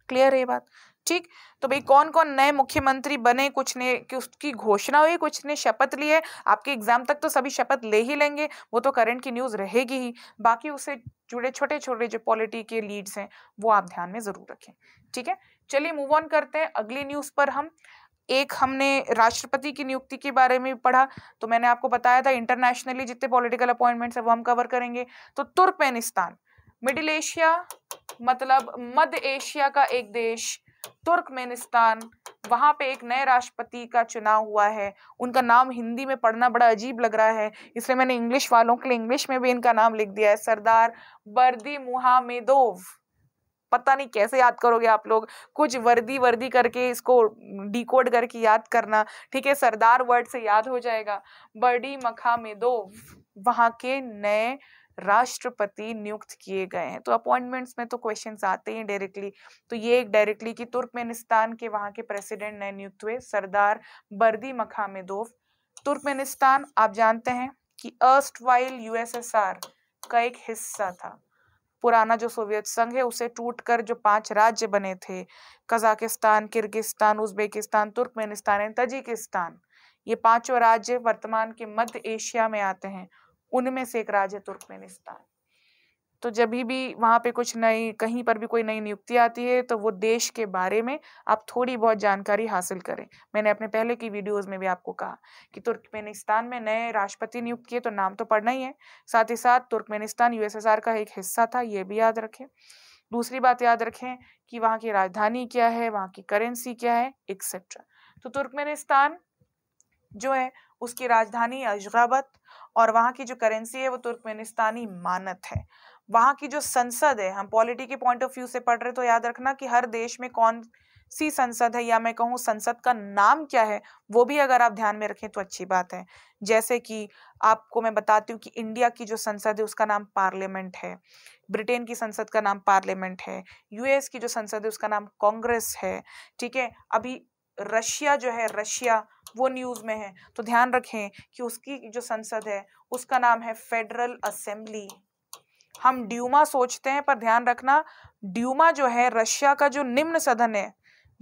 क्लियर है ये बात ठीक तो भाई कौन कौन नए मुख्यमंत्री बने कुछ ने कि उसकी घोषणा हुई कुछ ने शपथ ली है आपके एग्जाम तक तो सभी शपथ ले ही लेंगे वो तो करंट की न्यूज़ रहेगी ही बाकी उससे जुड़े छोटे छोटे जो पॉलिटी के लीड्स हैं वो आप ध्यान में ज़रूर रखें ठीक है चलिए मूव ऑन करते हैं अगली न्यूज़ पर हम एक हमने राष्ट्रपति की नियुक्ति के बारे में पढ़ा तो मैंने आपको बताया था इंटरनेशनली जितने पॉलिटिकल अपॉइंटमेंट्स है वो हम कवर करेंगे तो तुर्कमेनिस्तान मिडिल एशिया मतलब मध्य एशिया का एक देश तुर्कमेनिस्तान वहां पे एक नए राष्ट्रपति का चुनाव हुआ है उनका नाम हिंदी में पढ़ना बड़ा अजीब लग रहा है इसलिए मैंने इंग्लिश वालों के लिए इंग्लिश में भी इनका नाम लिख दिया है सरदार बर्दी मुहामेदोव पता नहीं कैसे याद करोगे आप लोग कुछ वर्दी वर्दी करके इसको डिकोड करके याद करना ठीक है सरदार वर्ड से याद हो जाएगा बर्डी मखा मेदोव वहाँ के नए राष्ट्रपति नियुक्त किए गए हैं तो अपॉइंटमेंट्स में तो क्वेश्चंस आते हैं डायरेक्टली तो ये एक डायरेक्टली कि तुर्कमेनिस्तान के वहां के प्रेसिडेंट नए नियुक्त हुए सरदार बर्दी मखामेदोव तुर्कमेनिस्तान आप जानते हैं कि अर्स्ट वाइल यूएसएसआर का एक हिस्सा था पुराना जो सोवियत संघ है उसे टूटकर जो पांच राज्य बने थे Kazakhstan Kyrgyzstan Uzbekistan Turkmenistan and Tajikistan ये पांचों राज्य वर्तमान के मध्य एशिया में आते हैं उनमें से एक राज्य तुर्कमेनिस्तान तो जब भी वहां पे कुछ नई कहीं पर भी कोई नई नियुक्ति आती है तो वो देश के बारे में आप थोड़ी बहुत जानकारी हासिल करें मैंने अपने पहले की वीडियोस में भी आपको कहा कि तुर्कमेनिस्तान में नए राष्ट्रपति नियुक्त किए तो नाम तो पढ़ना ही है साथ ही साथ तुर्कमेनिस्तान यूएसएसआर का एक हिस्सा था ये भी याद रखें दूसरी बात याद रखें कि वहाँ की राजधानी क्या है वहाँ की करेंसी क्या है एक्सेट्रा तो तुर्कमेनिस्तान जो है उसकी राजधानी अशगाबत और वहाँ की जो करेंसी है वो तुर्कमेनिस्तानी मानत है वहाँ की जो संसद है हम पॉलिटी के पॉइंट ऑफ व्यू से पढ़ रहे तो याद रखना कि हर देश में कौन सी संसद है या मैं कहूँ संसद का नाम क्या है वो भी अगर आप ध्यान में रखें तो अच्छी बात है जैसे कि आपको मैं बताती हूँ कि इंडिया की जो संसद है उसका नाम पार्लियामेंट है ब्रिटेन की संसद का नाम पार्लियामेंट है यूएस की जो संसद है उसका नाम कांग्रेस है ठीक है अभी रशिया जो है रशिया वो न्यूज़ में है तो ध्यान रखें कि उसकी जो संसद है उसका नाम है फेडरल असेंबली हम ड्यूमा सोचते हैं पर ध्यान रखना ड्यूमा जो है रशिया का जो निम्न सदन है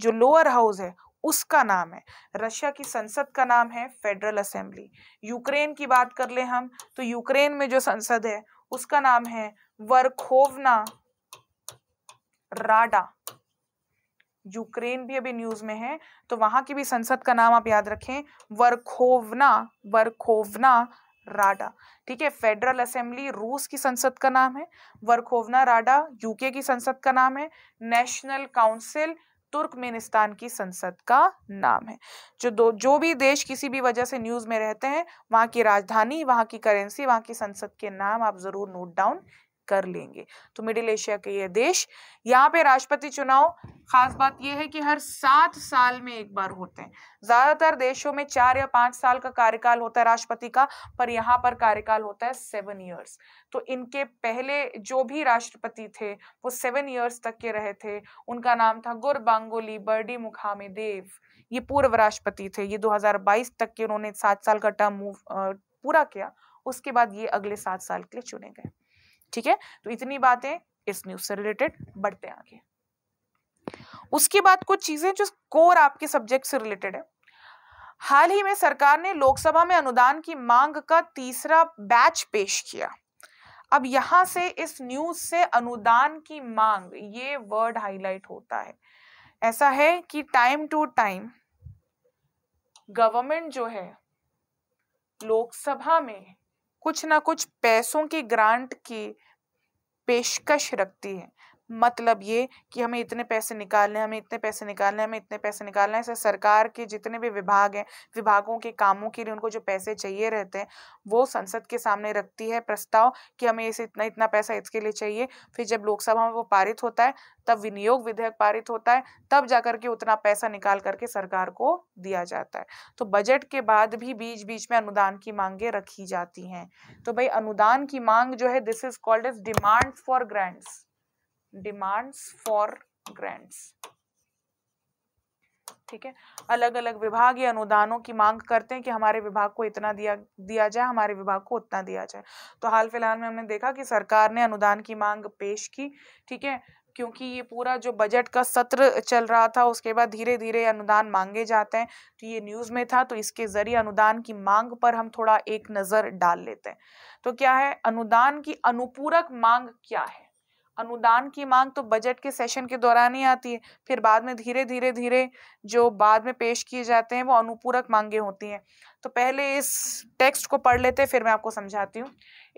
जो लोअर हाउस है उसका नाम है रशिया की संसद का नाम है फेडरल असेंबली यूक्रेन की बात कर ले हम तो यूक्रेन में जो संसद है उसका नाम है वर्खोवना राडा यूक्रेन भी अभी न्यूज में है तो वहां की भी संसद का नाम आप याद रखें वर्खोवना वर्खोवना राडा ठीक है फेडरल असेंबली रूस की संसद का नाम है वर्खोवना राडा यूके की संसद का नाम है नेशनल काउंसिल तुर्कमेनिस्तान की संसद का नाम है जो दो जो भी देश किसी भी वजह से न्यूज़ में रहते हैं वहां की राजधानी वहां की करेंसी वहां की संसद के नाम आप ज़रूर नोट डाउन कर लेंगे तो मिडिल एशिया के ये देश यहाँ पे राष्ट्रपति चुनाव खास बात यह है कि हर सात साल में एक बार होते हैं ज्यादातर देशों में चार या पांच साल का कार्यकाल होता है राष्ट्रपति का पर यहाँ पर कार्यकाल होता है सेवन ईयर्स तो इनके पहले जो भी राष्ट्रपति थे वो सेवन ईयर्स तक के रहे थे उनका नाम था गुर बांगोली बर्डी मुखामे देव ये पूर्व राष्ट्रपति थे ये 2022 तक के उन्होंने सात साल का टर्म पूरा किया उसके बाद ये अगले सात साल के लिए चुने गए ठीक है तो इतनी बातें इस न्यूज से रिलेटेड बढ़ते हैं आगे उसके बाद कुछ चीजें जो कोर आपके सब्जेक्ट से रिलेटेड है हाल ही में सरकार ने लोकसभा में अनुदान की मांग का तीसरा बैच पेश किया अब यहां से इस न्यूज से अनुदान की मांग ये वर्ड हाईलाइट होता है ऐसा है कि टाइम टू टाइम गवर्नमेंट जो है लोकसभा में कुछ ना कुछ पैसों की ग्रांट की पेशकश रखती है मतलब ये कि हमें इतने पैसे निकालने हमें इतने पैसे निकालने हमें इतने पैसे निकालने ऐसे सरकार के जितने भी विभाग हैं विभागों के कामों के लिए उनको जो पैसे चाहिए रहते हैं वो संसद के सामने रखती है प्रस्ताव कि हमें इसे इतना इतना पैसा इसके लिए चाहिए फिर जब लोकसभा में वो पारित होता है तब विनियोग विधेयक पारित होता है तब जा के उतना पैसा निकाल करके सरकार को दिया जाता है तो बजट के बाद भी बीच बीच में अनुदान की मांगे रखी जाती हैं तो भाई अनुदान की मांग जो है this is called as demand for grants demands for grants ठीक है अलग अलग विभाग या अनुदानों की मांग करते हैं कि हमारे विभाग को इतना दिया दिया जाए हमारे विभाग को उतना दिया जाए तो हाल फिलहाल में हमने देखा कि सरकार ने अनुदान की मांग पेश की ठीक है क्योंकि ये पूरा जो बजट का सत्र चल रहा था उसके बाद धीरे धीरे अनुदान मांगे जाते हैं तो ये न्यूज़ में था तो इसके ज़रिए अनुदान की मांग पर हम थोड़ा एक नज़र डाल लेते हैं तो क्या है अनुदान की अनुपूरक मांग क्या है अनुदान की मांग तो बजट के सेशन के दौरान ही आती है फिर बाद में धीरे धीरे धीरे जो बाद में पेश किए जाते हैं वो अनुपूरक मांगे होती हैं तो पहले इस टेक्स्ट को पढ़ लेते हैं फिर मैं आपको समझाती हूँ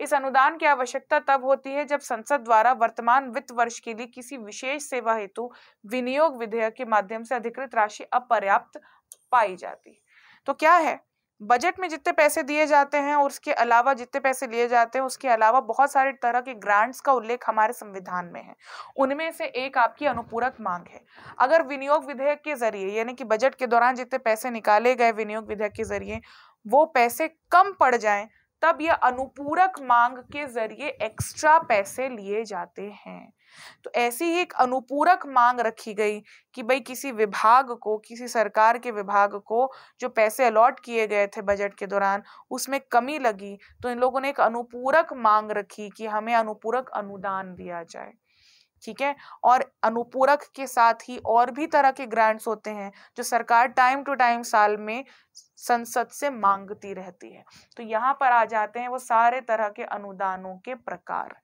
इस अनुदान की आवश्यकता तब होती है जब संसद द्वारा वर्तमान वित्त वर्ष के लिए किसी विशेष सेवा हेतु विनियोग विधेयक के माध्यम से अधिकृत राशि अपर्याप्त पाई जाती तो क्या है बजट में जितने पैसे दिए जाते हैं और उसके अलावा जितने पैसे लिए जाते हैं उसके अलावा बहुत सारे तरह के ग्रांट्स का उल्लेख हमारे संविधान में है उनमें से एक आपकी अनुपूरक मांग है अगर विनियोग विधेयक के जरिए यानी कि बजट के दौरान जितने पैसे निकाले गए विनियोग विधेयक के जरिए वो पैसे कम पड़ जाए तब यह अनुपूरक मांग के जरिए एक्स्ट्रा पैसे लिए जाते हैं तो ऐसी ही एक अनुपूरक मांग रखी गई कि भाई किसी विभाग को किसी सरकार के विभाग को जो पैसे अलॉट किए गए थे बजट के दौरान उसमें कमी लगी तो इन लोगों ने एक अनुपूरक मांग रखी कि हमें अनुपूरक अनुदान दिया जाए ठीक है और अनुपूरक के साथ ही और भी तरह के ग्रांट्स होते हैं जो सरकार टाइम टू टाइम साल में संसद से मांगती रहती है तो यहाँ पर आ जाते हैं वो सारे तरह के अनुदानों के प्रकार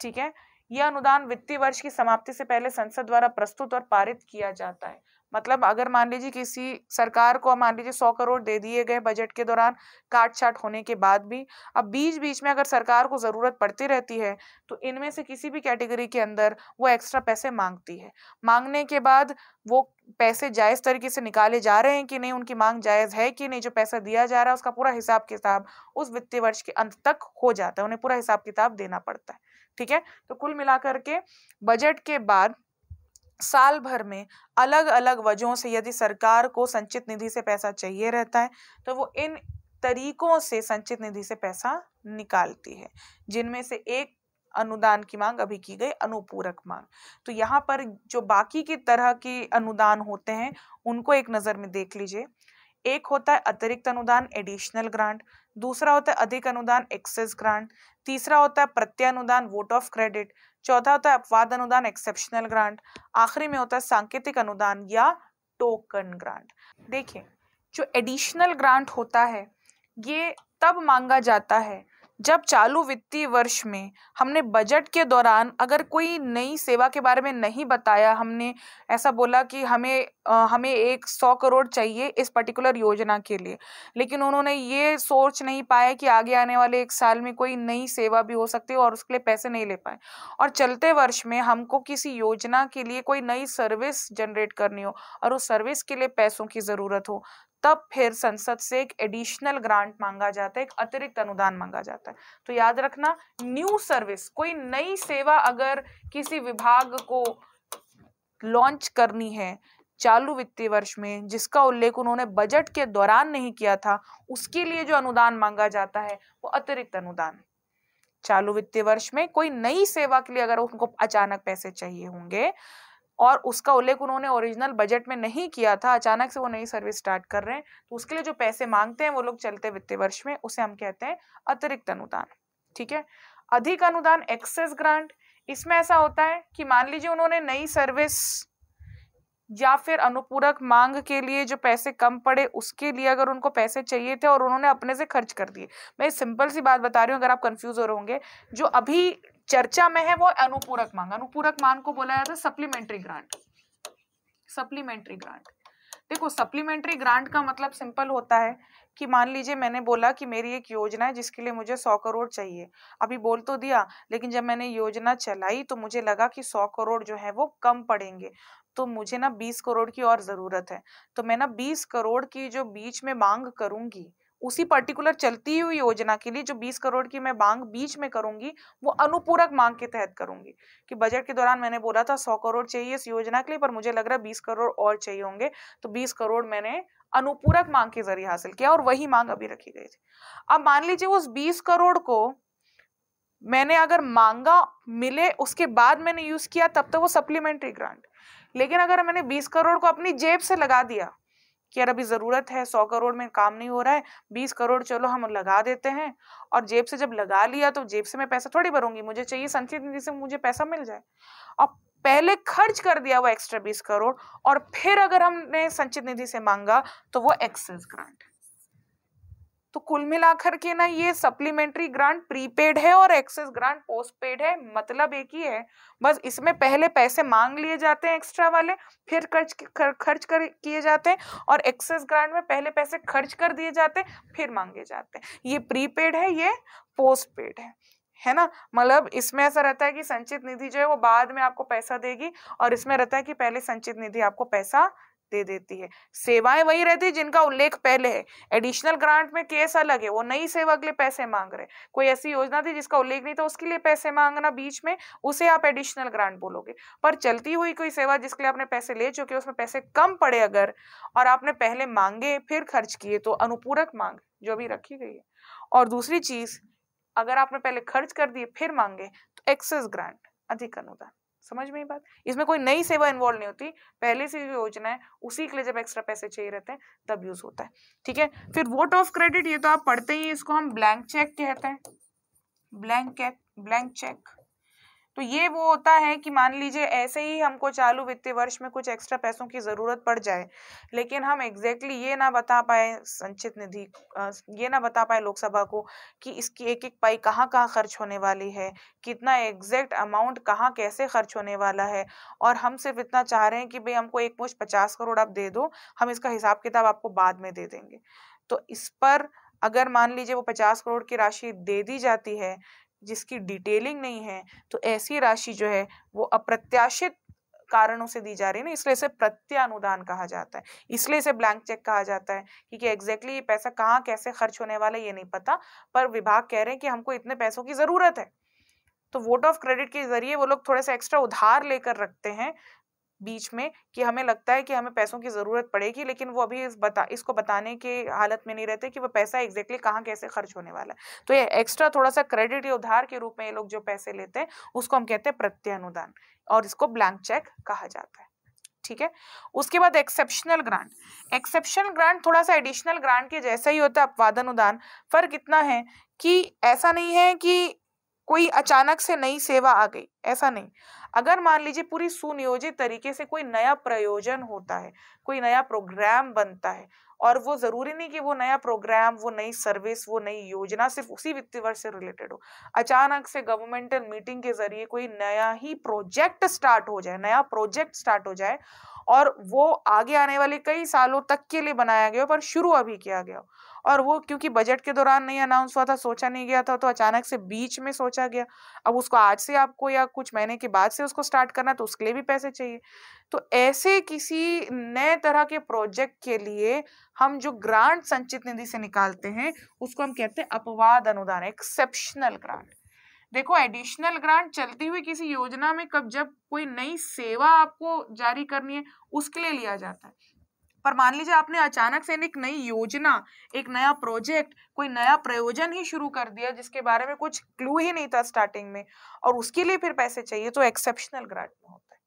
ठीक है यह अनुदान वित्तीय वर्ष की समाप्ति से पहले संसद द्वारा प्रस्तुत और पारित किया जाता है मतलब अगर मान लीजिए किसी सरकार को मान लीजिए सौ करोड़ दे दिए गए बजट के दौरान काट छाट होने के बाद भी अब बीच बीच में अगर सरकार को ज़रूरत पड़ती रहती है तो इनमें से किसी भी कैटेगरी के अंदर वो एक्स्ट्रा पैसे मांगती है मांगने के बाद वो पैसे जायज़ तरीके से निकाले जा रहे हैं कि नहीं उनकी मांग जायज़ है कि नहीं जो पैसा दिया जा रहा है उसका पूरा हिसाब किताब उस वित्तीय वर्ष के अंत तक हो जाता है उन्हें पूरा हिसाब किताब देना पड़ता है ठीक है तो कुल मिलाकर के बजट के बाद साल भर में अलग अलग वजहों से यदि सरकार को संचित निधि से पैसा चाहिए रहता है तो वो इन तरीकों से संचित निधि से पैसा निकालती है जिनमें से एक अनुदान की मांग अभी की गई अनुपूरक मांग तो यहाँ पर जो बाकी की तरह की अनुदान होते हैं उनको एक नज़र में देख लीजिए एक होता है अतिरिक्त अनुदान एडिशनल ग्रांट दूसरा होता है अधिक अनुदान एक्सेस ग्रांट तीसरा होता है प्रत्यानुदान वोट ऑफ क्रेडिट चौथा होता है अपवाद अनुदान एक्सेप्शनल ग्रांट आखिरी में होता है सांकेतिक अनुदान या टोकन ग्रांट देखिए जो एडिशनल ग्रांट होता है ये तब मांगा जाता है जब चालू वित्तीय वर्ष में हमने बजट के दौरान अगर कोई नई सेवा के बारे में नहीं बताया हमने ऐसा बोला कि हमें आ, हमें एक सौ करोड़ चाहिए इस पर्टिकुलर योजना के लिए लेकिन उन्होंने ये सोच नहीं पाया कि आगे आने वाले एक साल में कोई नई सेवा भी हो सकती है और उसके लिए पैसे नहीं ले पाए और चलते वर्ष में हमको किसी योजना के लिए कोई नई सर्विस जनरेट करनी हो और उस सर्विस के लिए पैसों की ज़रूरत हो तब फिर संसद से एक एडिशनल ग्रांट मांगा जाता है एक अतिरिक्त अनुदान मांगा जाता है तो याद रखना न्यू सर्विस कोई नई सेवा अगर किसी विभाग को लॉन्च करनी है चालू वित्तीय वर्ष में जिसका उल्लेख उन्होंने बजट के दौरान नहीं किया था उसके लिए जो अनुदान मांगा जाता है वो अतिरिक्त अनुदान चालू वित्तीय वर्ष में कोई नई सेवा के लिए अगर उनको अचानक पैसे चाहिए होंगे और उसका उल्लेख उन्होंने ओरिजिनल बजट में नहीं किया था अचानक से वो नई सर्विस स्टार्ट कर रहे हैं तो उसके लिए जो पैसे मांगते हैं वो लोग चलते वित्तीय वर्ष में उसे हम कहते हैं अतिरिक्त अनुदान ठीक है अधिक अनुदान एक्सेस ग्रांट इसमें ऐसा होता है कि मान लीजिए उन्होंने नई सर्विस या फिर अनुपूरक मांग के लिए जो पैसे कम पड़े उसके लिए अगर उनको पैसे चाहिए थे और उन्होंने अपने से खर्च कर दिए मैं सिंपल सी बात बता रही हूँ अगर आप कंफ्यूज हो रहे होंगे जो अभी चर्चा में है वो अनुपूरक मांग अनुपूरक मांग को बोला जाता है सप्लीमेंट्री ग्रांट सप्लीमेंट्री ग्रांट देखो सप्लीमेंट्री ग्रांट का मतलब सिंपल होता है कि मान लीजिए मैंने बोला कि मेरी एक योजना है जिसके लिए मुझे सौ करोड़ चाहिए अभी बोल तो दिया लेकिन जब मैंने योजना चलाई तो मुझे लगा कि सौ करोड़ जो है वो कम पड़ेंगे तो मुझे ना बीस करोड़ की और ज़रूरत है तो मैं ना बीस करोड़ की जो बीच में मांग करूंगी उसी पर्टिकुलर चलती हुई योजना के लिए जो 20 करोड़ की मैं मांग बीच में करूंगी वो अनुपूरक मांग के तहत करूंगी कि बजट के दौरान मैंने बोला था 100 करोड़ चाहिए इस योजना के लिए पर मुझे लग रहा है 20 करोड़ और चाहिए होंगे तो 20 करोड़ मैंने अनुपूरक मांग के जरिए हासिल किया और वही मांग अभी रखी गई थी अब मान लीजिए उस बीस करोड़ को मैंने अगर मांगा मिले उसके बाद मैंने यूज किया तब तक तो वो सप्लीमेंट्री ग्रांट लेकिन अगर मैंने बीस करोड़ को अपनी जेब से लगा दिया कि यार अभी ज़रूरत है सौ करोड़ में काम नहीं हो रहा है बीस करोड़ चलो हम लगा देते हैं और जेब से जब लगा लिया तो जेब से मैं पैसा थोड़ी भरूंगी मुझे चाहिए संचित निधि से मुझे पैसा मिल जाए और पहले खर्च कर दिया वो एक्स्ट्रा बीस करोड़ और फिर अगर हमने संचित निधि से मांगा तो वो एक्सेस ग्रांट तो कुल मिलाकर के ना ये सप्लीमेंट्री ग्रांट प्रीपेड है और एक्सेस ग्रांट पोस्ट पेड है मतलब एक ही है बस इसमें पहले पैसे मांग लिए जाते हैं एक्स्ट्रा वाले फिर खर्च कर, खर्च कर किए जाते हैं और एक्सेस ग्रांट में पहले पैसे खर्च कर दिए जाते हैं फिर मांगे जाते हैं ये प्रीपेड है ये पोस्ट पेड है है ना मतलब इसमें ऐसा रहता है कि संचित निधि जो है वो बाद में आपको पैसा देगी और इसमें रहता है कि पहले संचित निधि आपको पैसा दे देती है सेवाएं वही रहती है जिनका उल्लेख पहले है एडिशनल ग्रांट में केस अलग है वो नई सेवा के लिए पैसे मांग रहे कोई ऐसी योजना थी जिसका उल्लेख नहीं था उसके लिए पैसे मांगना बीच में उसे आप एडिशनल ग्रांट बोलोगे पर चलती हुई कोई सेवा जिसके लिए आपने पैसे ले चुके उसमें पैसे कम पड़े अगर और आपने पहले मांगे फिर खर्च किए तो अनुपूरक मांग जो भी रखी गई है और दूसरी चीज अगर आपने पहले खर्च कर दिए फिर मांगे तो एक्सेस ग्रांट अधिक अनुदान समझ में ही बात इसमें कोई नई सेवा इन्वॉल्व नहीं होती पहले से जो योजना है उसी के लिए जब एक्स्ट्रा पैसे चाहिए रहते हैं तब यूज होता है ठीक है फिर वोट ऑफ क्रेडिट ये तो आप पढ़ते ही इसको हम ब्लैंक चेक कहते हैं ब्लैंक चेक ब्लैंक चेक तो ये वो होता है कि मान लीजिए ऐसे ही हमको चालू वित्तीय वर्ष में कुछ एक्स्ट्रा पैसों की ज़रूरत पड़ जाए लेकिन हम एग्जैक्टली exactly ये ना बता पाए संचित निधि ये ना बता पाए लोकसभा को कि इसकी एक एक पाई कहाँ कहाँ खर्च होने वाली है कितना एग्जैक्ट अमाउंट कहाँ कैसे खर्च होने वाला है और हम सिर्फ इतना चाह रहे हैं कि भाई हमको एक मुश्त पचास करोड़ आप दे दो हम इसका हिसाब किताब आपको बाद में दे देंगे तो इस पर अगर मान लीजिए वो पचास करोड़ की राशि दे दी जाती है जिसकी डिटेलिंग नहीं है तो ऐसी राशि जो है वो अप्रत्याशित कारणों से दी जा रही है ना इसलिए इसे प्रत्यानुदान कहा जाता है इसलिए इसे ब्लैंक चेक कहा जाता है क्योंकि एग्जैक्टली ये पैसा कहाँ कैसे खर्च होने वाला है ये नहीं पता पर विभाग कह रहे हैं कि हमको इतने पैसों की ज़रूरत है तो वोट ऑफ क्रेडिट के जरिए वो लोग थोड़े से एक्स्ट्रा उधार लेकर रखते हैं बीच में कि हमें लगता है कि हमें पैसों की ज़रूरत पड़ेगी लेकिन वो अभी इस बता इसको बताने की हालत में नहीं रहते कि वो पैसा एग्जैक्टली कहाँ कैसे खर्च होने वाला है तो ये एक्स्ट्रा थोड़ा सा क्रेडिट या उधार के रूप में ये लोग जो पैसे लेते हैं उसको हम कहते हैं प्रत्यनुदान और इसको ब्लैंक चेक कहा जाता है ठीक है उसके बाद एक्सेप्शनल ग्रांट एक्सेप्शन ग्रांट थोड़ा सा एडिशनल ग्रांट के जैसा ही होता है अपवादन उदान फर्क इतना है कि ऐसा नहीं है कि कोई अचानक से नई सेवा आ गई ऐसा नहीं अगर मान लीजिए पूरी सुनियोजित तरीके से कोई नया प्रयोजन होता है कोई नया प्रोग्राम बनता है और वो ज़रूरी नहीं कि वो नया प्रोग्राम वो नई सर्विस वो नई योजना सिर्फ उसी वित्तीय वर्ष से रिलेटेड हो अचानक से गवर्नमेंटल मीटिंग के जरिए कोई नया ही प्रोजेक्ट स्टार्ट हो जाए नया प्रोजेक्ट स्टार्ट हो जाए और वो आगे आने वाले कई सालों तक के लिए बनाया गया पर शुरू अभी किया गया हो और वो क्योंकि बजट के दौरान नहीं अनाउंस हुआ था सोचा नहीं गया था तो अचानक से बीच में सोचा गया अब उसको आज से आपको या कुछ महीने के बाद से उसको स्टार्ट करना तो उसके लिए भी पैसे चाहिए तो ऐसे किसी नए तरह के प्रोजेक्ट के लिए हम जो ग्रांट संचित निधि से निकालते हैं उसको हम कहते हैं अपवाद अनुदान एक्सेप्शनल ग्रांट देखो एडिशनल ग्रांट चलती हुई किसी योजना में कब जब कोई नई सेवा आपको जारी करनी है उसके लिए लिया जाता है पर मान लीजिए आपने अचानक से एक नई योजना एक नया प्रोजेक्ट कोई नया प्रयोजन ही शुरू कर दिया जिसके बारे में कुछ क्लू ही नहीं था स्टार्टिंग में और उसके लिए फिर पैसे चाहिए तो एक्सेप्शनल ग्रांट में होता है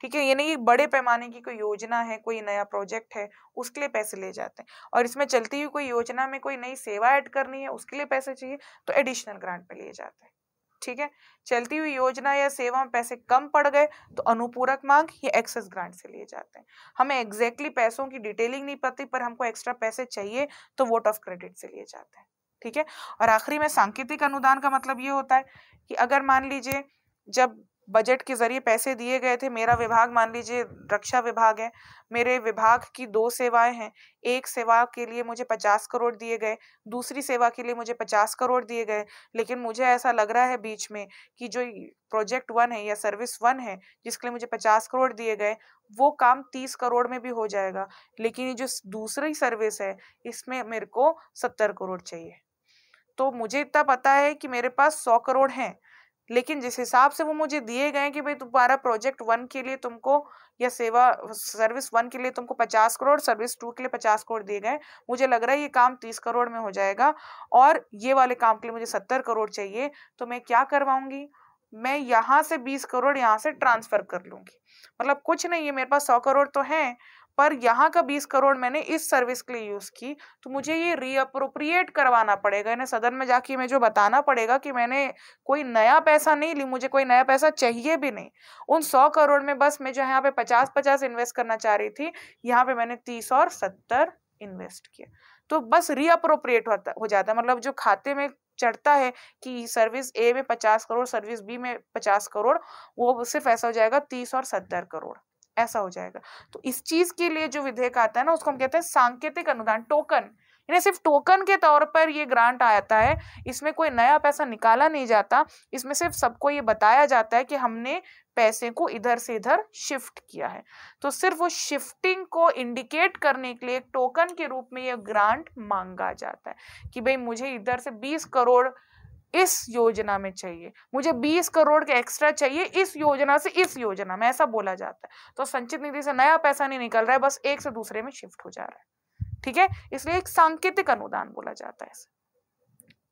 ठीक है ये नहीं बड़े पैमाने की कोई योजना है कोई नया प्रोजेक्ट है उसके लिए पैसे ले जाते हैं और इसमें चलती हुई कोई योजना में कोई नई सेवा ऐड करनी है उसके लिए पैसे चाहिए तो एडिशनल ग्रांट पे लिए जाते हैं ठीक है चलती हुई योजना या सेवा में पैसे कम पड़ गए तो अनुपूरक मांग या एक्सेस ग्रांट से लिए जाते हैं हमें एग्जैक्टली exactly पैसों की डिटेलिंग नहीं पड़ती पर हमको एक्स्ट्रा पैसे चाहिए तो वोट ऑफ क्रेडिट से लिए जाते हैं ठीक है और आखिरी में सांकेतिक अनुदान का मतलब ये होता है कि अगर मान लीजिए जब बजट के जरिए पैसे दिए गए थे मेरा विभाग मान लीजिए रक्षा विभाग है मेरे विभाग की दो सेवाएं हैं एक सेवा के लिए मुझे पचास करोड़ दिए गए दूसरी सेवा के लिए मुझे पचास करोड़ दिए गए लेकिन मुझे ऐसा लग रहा है बीच में कि जो प्रोजेक्ट वन है या सर्विस वन है जिसके लिए मुझे पचास करोड़ दिए गए वो काम तीस करोड़ में भी हो जाएगा लेकिन ये जो दूसरी सर्विस है इसमें मेरे को सत्तर करोड़ चाहिए तो मुझे इतना पता है कि मेरे पास सौ करोड़ हैं लेकिन जिस हिसाब से वो मुझे दिए गए कि भाई तुम्हारा प्रोजेक्ट वन के लिए तुमको या सेवा सर्विस वन के लिए तुमको पचास करोड़ सर्विस टू के लिए पचास करोड़ दिए गए मुझे लग रहा है ये काम तीस करोड़ में हो जाएगा और ये वाले काम के लिए मुझे सत्तर करोड़ चाहिए तो मैं क्या करवाऊंगी मैं यहाँ से बीस करोड़ यहाँ से ट्रांसफर कर लूंगी मतलब कुछ नहीं है मेरे पास सौ करोड़ तो है पर यहाँ का बीस करोड़ मैंने इस सर्विस के लिए यूज़ की तो मुझे ये रीअप्रोप्रिएट करवाना पड़ेगा इन्हें सदन में जाके जो बताना पड़ेगा कि मैंने कोई नया पैसा नहीं ली मुझे कोई नया पैसा चाहिए भी नहीं उन सौ करोड़ में बस मैं जो यहाँ पे पचास पचास इन्वेस्ट करना चाह रही थी यहाँ पे मैंने तीस और सत्तर इन्वेस्ट किया तो बस रीअप्रोप्रिएट होता हो जाता है मतलब जो खाते में चढ़ता है कि सर्विस ए में पचास करोड़ सर्विस बी में पचास करोड़ वो सिर्फ ऐसा हो जाएगा तीस और सत्तर करोड़ ऐसा हो जाएगा तो इस चीज के लिए जो विधेयक आता है ना उसको हम कहते हैं सांकेतिक अनुदान टोकन यानी सिर्फ टोकन के तौर पर ये ग्रांट आता है इसमें कोई नया पैसा निकाला नहीं जाता इसमें सिर्फ सबको ये बताया जाता है कि हमने पैसे को इधर से इधर शिफ्ट किया है तो सिर्फ वो शिफ्टिंग को इंडिकेट करने के लिए एक टोकन के रूप में ये ग्रांट मांगा जाता है कि भाई मुझे इधर से 20 करोड़ इस योजना में चाहिए मुझे 20 करोड़ के एक्स्ट्रा चाहिए इस योजना से इस योजना में ऐसा बोला जाता है तो संचित निधि से नया पैसा नहीं निकल रहा है बस एक से दूसरे में शिफ्ट हो जा रहा है ठीक है इसलिए एक सांकेतिक अनुदान बोला जाता है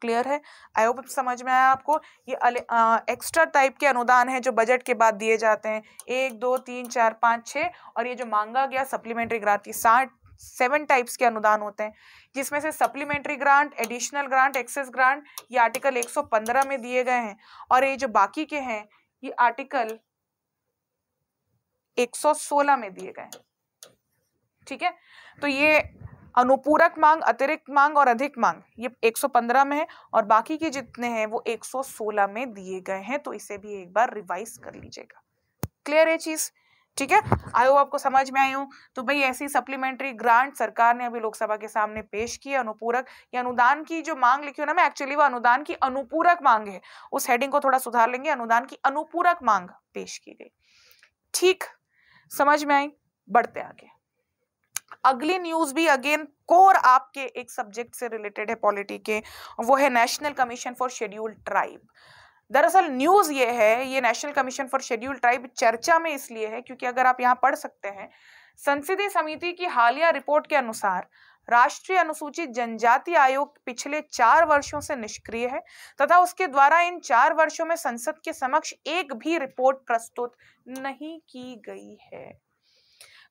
क्लियर है आई होप समझ में आया आपको ये आ, एक्स्ट्रा टाइप के अनुदान है जो बजट के बाद दिए जाते हैं एक दो तीन चार पाँच छः और ये जो मांगा गया सप्लीमेंट्री ग्राती साठ सेवन टाइप्स के अनुदान होते हैं जिसमें से supplementary grant additional grant excess grant ये आर्टिकल 115 में दिए गए हैं और ये जो बाकी के हैं ये आर्टिकल 116 में दिए गए हैं ठीक है तो ये अनुपूरक मांग अतिरिक्त मांग और अधिक मांग ये 115 में है और बाकी के जितने हैं वो 116 में दिए गए हैं तो इसे भी एक बार रिवाइज कर लीजिएगा क्लियर है चीज ठीक है आई होप आपको समझ में आई हूँ तो भाई ऐसी सप्लीमेंट्री ग्रांट सरकार ने अभी लोकसभा के सामने पेश की अनुपूरक या अनुदान की जो मांग लिखी हो ना मैं एक्चुअली वो अनुदान की अनुपूरक मांग है उस हेडिंग को थोड़ा सुधार लेंगे अनुदान की अनुपूरक मांग पेश की गई ठीक समझ में आई बढ़ते आगे अगली न्यूज भी अगेन कोर आपके एक सब्जेक्ट से रिलेटेड है पॉलिटी के वो है national commission for scheduled tribe दरअसल न्यूज़ ये है ये national commission for schedule tribe चर्चा में इसलिए है क्योंकि अगर आप यहाँ पढ़ सकते हैं संसदीय समिति की हालिया रिपोर्ट के अनुसार राष्ट्रीय अनुसूचित जनजाति आयोग पिछले चार वर्षों से निष्क्रिय है तथा उसके द्वारा इन चार वर्षों में संसद के समक्ष एक भी रिपोर्ट प्रस्तुत नहीं की गई है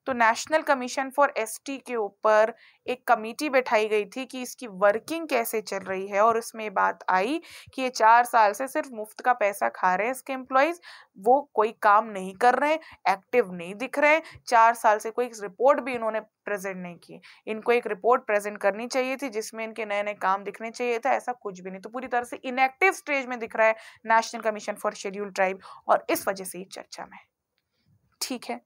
तो नेशनल कमीशन फॉर एसटी के ऊपर एक कमेटी बैठाई गई थी कि इसकी वर्किंग कैसे चल रही है और उसमें बात आई कि ये चार साल से सिर्फ मुफ्त का पैसा खा रहे हैं इसके एम्प्लॉयज़ वो कोई काम नहीं कर रहे हैं एक्टिव नहीं दिख रहे हैं चार साल से कोई रिपोर्ट भी इन्होंने प्रेजेंट नहीं की इनको एक रिपोर्ट प्रेजेंट करनी चाहिए थी जिसमें इनके नए नए काम दिखने चाहिए था ऐसा कुछ भी नहीं तो पूरी तरह से इनएक्टिव स्टेज में दिख रहा है national commission for schedule tribe और इस वजह से ये चर्चा में ठीक है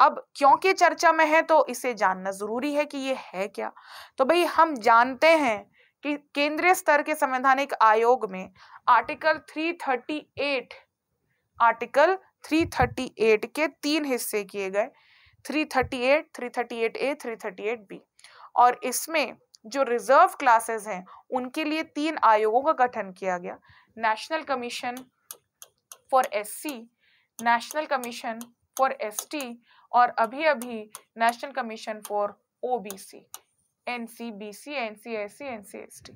अब क्योंकि चर्चा में है तो इसे जानना जरूरी है कि ये है क्या तो भाई हम जानते हैं कि केंद्रीय स्तर के संवैधानिक आयोग में आर्टिकल 338 आर्टिकल 338 के तीन हिस्से किए गए 338, 338 ए 338 बी और इसमें जो रिजर्व क्लासेस हैं उनके लिए तीन आयोगों का गठन किया गया national commission for SC national commission for T और अभी अभी national commission for N NCBC S NCST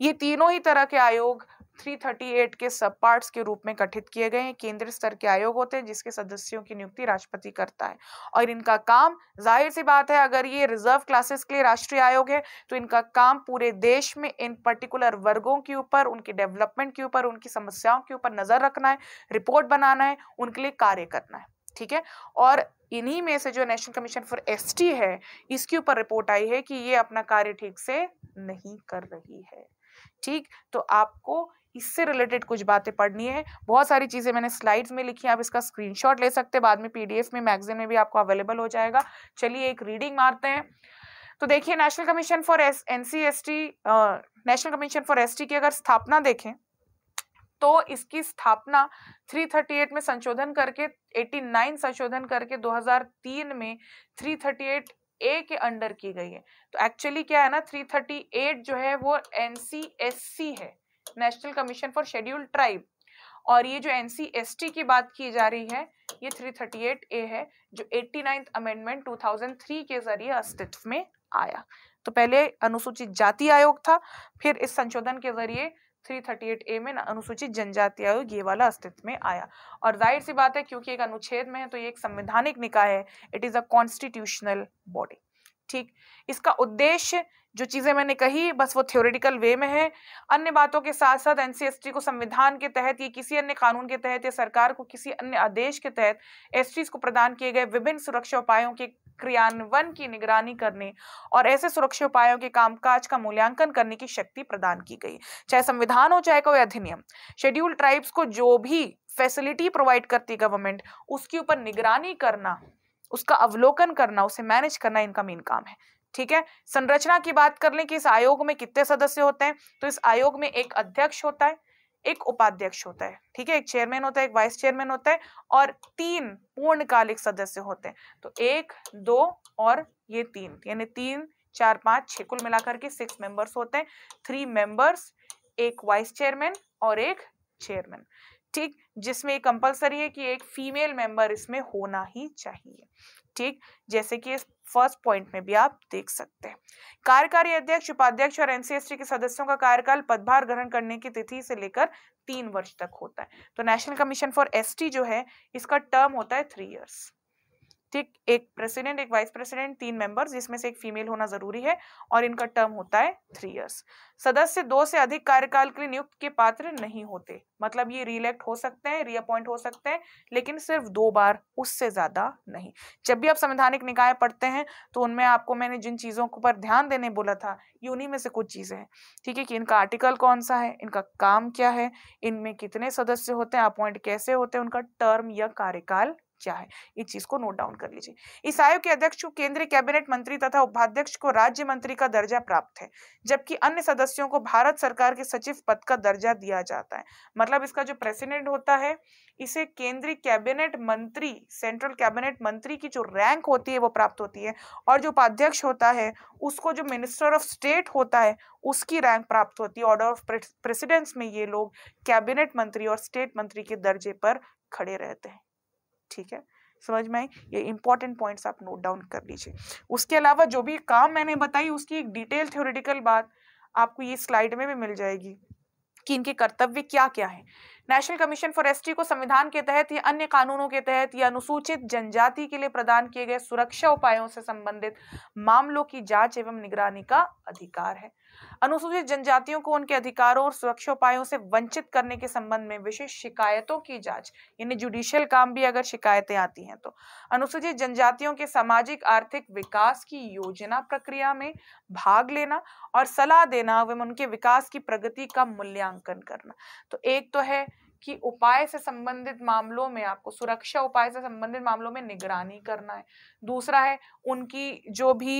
ये तीनों ही तरह के आयोग 338 के सब पार्ट्स के रूप में गठित किए गए हैं केंद्र स्तर के आयोग होते हैं जिसके सदस्यों की नियुक्ति राष्ट्रपति करता है और इनका काम जाहिर सी बात है अगर ये रिजर्व क्लासेस के लिए राष्ट्रीय आयोग है तो इनका काम पूरे देश में इन पर्टिकुलर वर्गों के ऊपर उनकी डेवलपमेंट के ऊपर उनकी समस्याओं के ऊपर नजर रखना है रिपोर्ट बनाना है उनके लिए कार्य करना है ठीक है और इन्हीं में से जो नेशनल कमीशन फॉर एसटी है इसके ऊपर रिपोर्ट आई है कि ये अपना कार्य ठीक से नहीं कर रही है ठीक तो आपको इससे रिलेटेड कुछ बातें पढ़नी है बहुत सारी चीज़ें मैंने स्लाइड्स में लिखी हैं आप इसका स्क्रीनशॉट ले सकते हैं बाद में पीडीएफ में मैगजीन में भी आपको अवेलेबल हो जाएगा चलिए एक रीडिंग मारते हैं तो देखिए national commission for S N national commission for S की अगर स्थापना देखें तो इसकी स्थापना 338 में संशोधन करके 89 संशोधन करके 2003 में 338 ए के अंडर की गई है तो एक्चुअली क्या है ना 338 जो है वो एन है national commission for schedule tribe और ये जो एन की बात की जा रही है ये 338 ए है जो 89th अमेंडमेंट 2003 के जरिए अस्तित्व में आया तो पहले अनुसूचित जाति आयोग था फिर इस संशोधन के जरिए 338 ए में अनुसूचित जनजाति आयोग ये वाला अस्तित्व में आया और जाहिर सी बात है क्योंकि एक अनुच्छेद में है तो ये एक संवैधानिक निकाय है it is a constitutional body ठीक इसका उद्देश्य जो चीज़ें मैंने कही बस वो थ्योरेटिकल वे में है अन्य बातों के साथ साथ एनसीएसटी को संविधान के तहत या किसी अन्य कानून के तहत या सरकार को किसी अन्य आदेश के तहत एस को प्रदान किए गए विभिन्न सुरक्षा उपायों के क्रियान्वयन की निगरानी करने और ऐसे सुरक्षा उपायों के कामकाज का मूल्यांकन करने की शक्ति प्रदान की गई चाहे संविधान हो चाहे कोई अधिनियम शेड्यूल ट्राइब्स को जो भी फैसिलिटी प्रोवाइड करती गवर्नमेंट उसके ऊपर निगरानी करना उसका अवलोकन करना उसे मैनेज करना इनका मेन काम है ठीक है संरचना की बात कर लें कि इस आयोग में कितने सदस्य होते हैं तो इस आयोग में एक अध्यक्ष होता है एक उपाध्यक्ष होता है ठीक है एक चेयरमैन होता है एक वाइस चेयरमैन होता है और तीन पूर्णकालिक सदस्य होते हैं तो एक दो और ये तीन यानी तीन चार पांच छह कुल मिलाकर के सिक्स मेंबर्स होते हैं थ्री मेंबर्स एक वाइस चेयरमैन और एक चेयरमैन ठीक जिसमें कंपलसरी है कि एक फीमेल मेंबर इसमें होना ही चाहिए ठीक जैसे कि इस फर्स्ट पॉइंट में भी आप देख सकते हैं कार्यकारी अध्यक्ष उपाध्यक्ष और एनसीएसटी के सदस्यों का कार्यकाल पदभार ग्रहण करने की तिथि से लेकर तीन वर्ष तक होता है तो नेशनल कमीशन फॉर एसटी जो है इसका टर्म होता है थ्री इयर्स ठीक एक प्रेसिडेंट एक वाइस प्रेसिडेंट तीन मेंबर्स जिसमें से एक फीमेल होना जरूरी है और इनका टर्म होता है थ्री इयर्स सदस्य दो से अधिक कार्यकाल के लिए नियुक्त के पात्र नहीं होते मतलब ये रीइलेक्ट हो सकते हैं रीअपॉइंट हो सकते हैं लेकिन सिर्फ दो बार उससे ज्यादा नहीं जब भी आप संवैधानिक निकाय पढ़ते हैं तो उनमें आपको मैंने जिन चीजों पर ध्यान देने बोला था ये उन्हीं में से कुछ चीजें हैं ठीक है कि इनका आर्टिकल कौन सा है इनका काम क्या है इनमें कितने सदस्य होते हैं अपॉइंट कैसे होते हैं उनका टर्म या कार्यकाल क्या है इस चीज को नोट डाउन कर लीजिए इस आयोग के अध्यक्ष को केंद्रीय कैबिनेट मंत्री तथा उपाध्यक्ष को राज्य मंत्री का दर्जा प्राप्त है जबकि अन्य सदस्यों को भारत सरकार के सचिव पद का दर्जा दिया जाता है मतलब इसका जो प्रेसिडेंट होता है इसे केंद्रीय कैबिनेट मंत्री सेंट्रल कैबिनेट मंत्री की जो रैंक होती है वो प्राप्त होती है और जो उपाध्यक्ष होता है उसको जो मिनिस्टर ऑफ स्टेट होता है उसकी रैंक प्राप्त होती है ऑर्डर ऑफ प्रेसिडेंस में ये लोग कैबिनेट मंत्री और स्टेट मंत्री के दर्जे पर खड़े रहते हैं ठीक है समझ में आई ये इंपॉर्टेंट पॉइंट्स आप नोट डाउन कर लीजिए उसके अलावा जो भी काम मैंने बताई उसकी एक डिटेल थ्योरेटिकल बात आपको ये स्लाइड में भी मिल जाएगी कि इनके कर्तव्य क्या क्या है नेशनल कमीशन फॉर एस को संविधान के तहत या अन्य कानूनों के तहत या अनुसूचित जनजाति के लिए प्रदान किए गए सुरक्षा उपायों से संबंधित मामलों की जांच एवं निगरानी का अधिकार है अनुसूचित जनजातियों को उनके अधिकारों और सुरक्षा उपायों से वंचित करने के संबंध में विशेष शिकायतों की जांच यानी जुडिशियल काम भी अगर शिकायतें आती हैं तो अनुसूचित जनजातियों के सामाजिक आर्थिक विकास की योजना प्रक्रिया में भाग लेना और सलाह देना एवं उनके विकास की प्रगति का मूल्यांकन करना तो एक तो है कि उपाय से संबंधित मामलों में आपको सुरक्षा उपाय से संबंधित मामलों में निगरानी करना है दूसरा है उनकी जो भी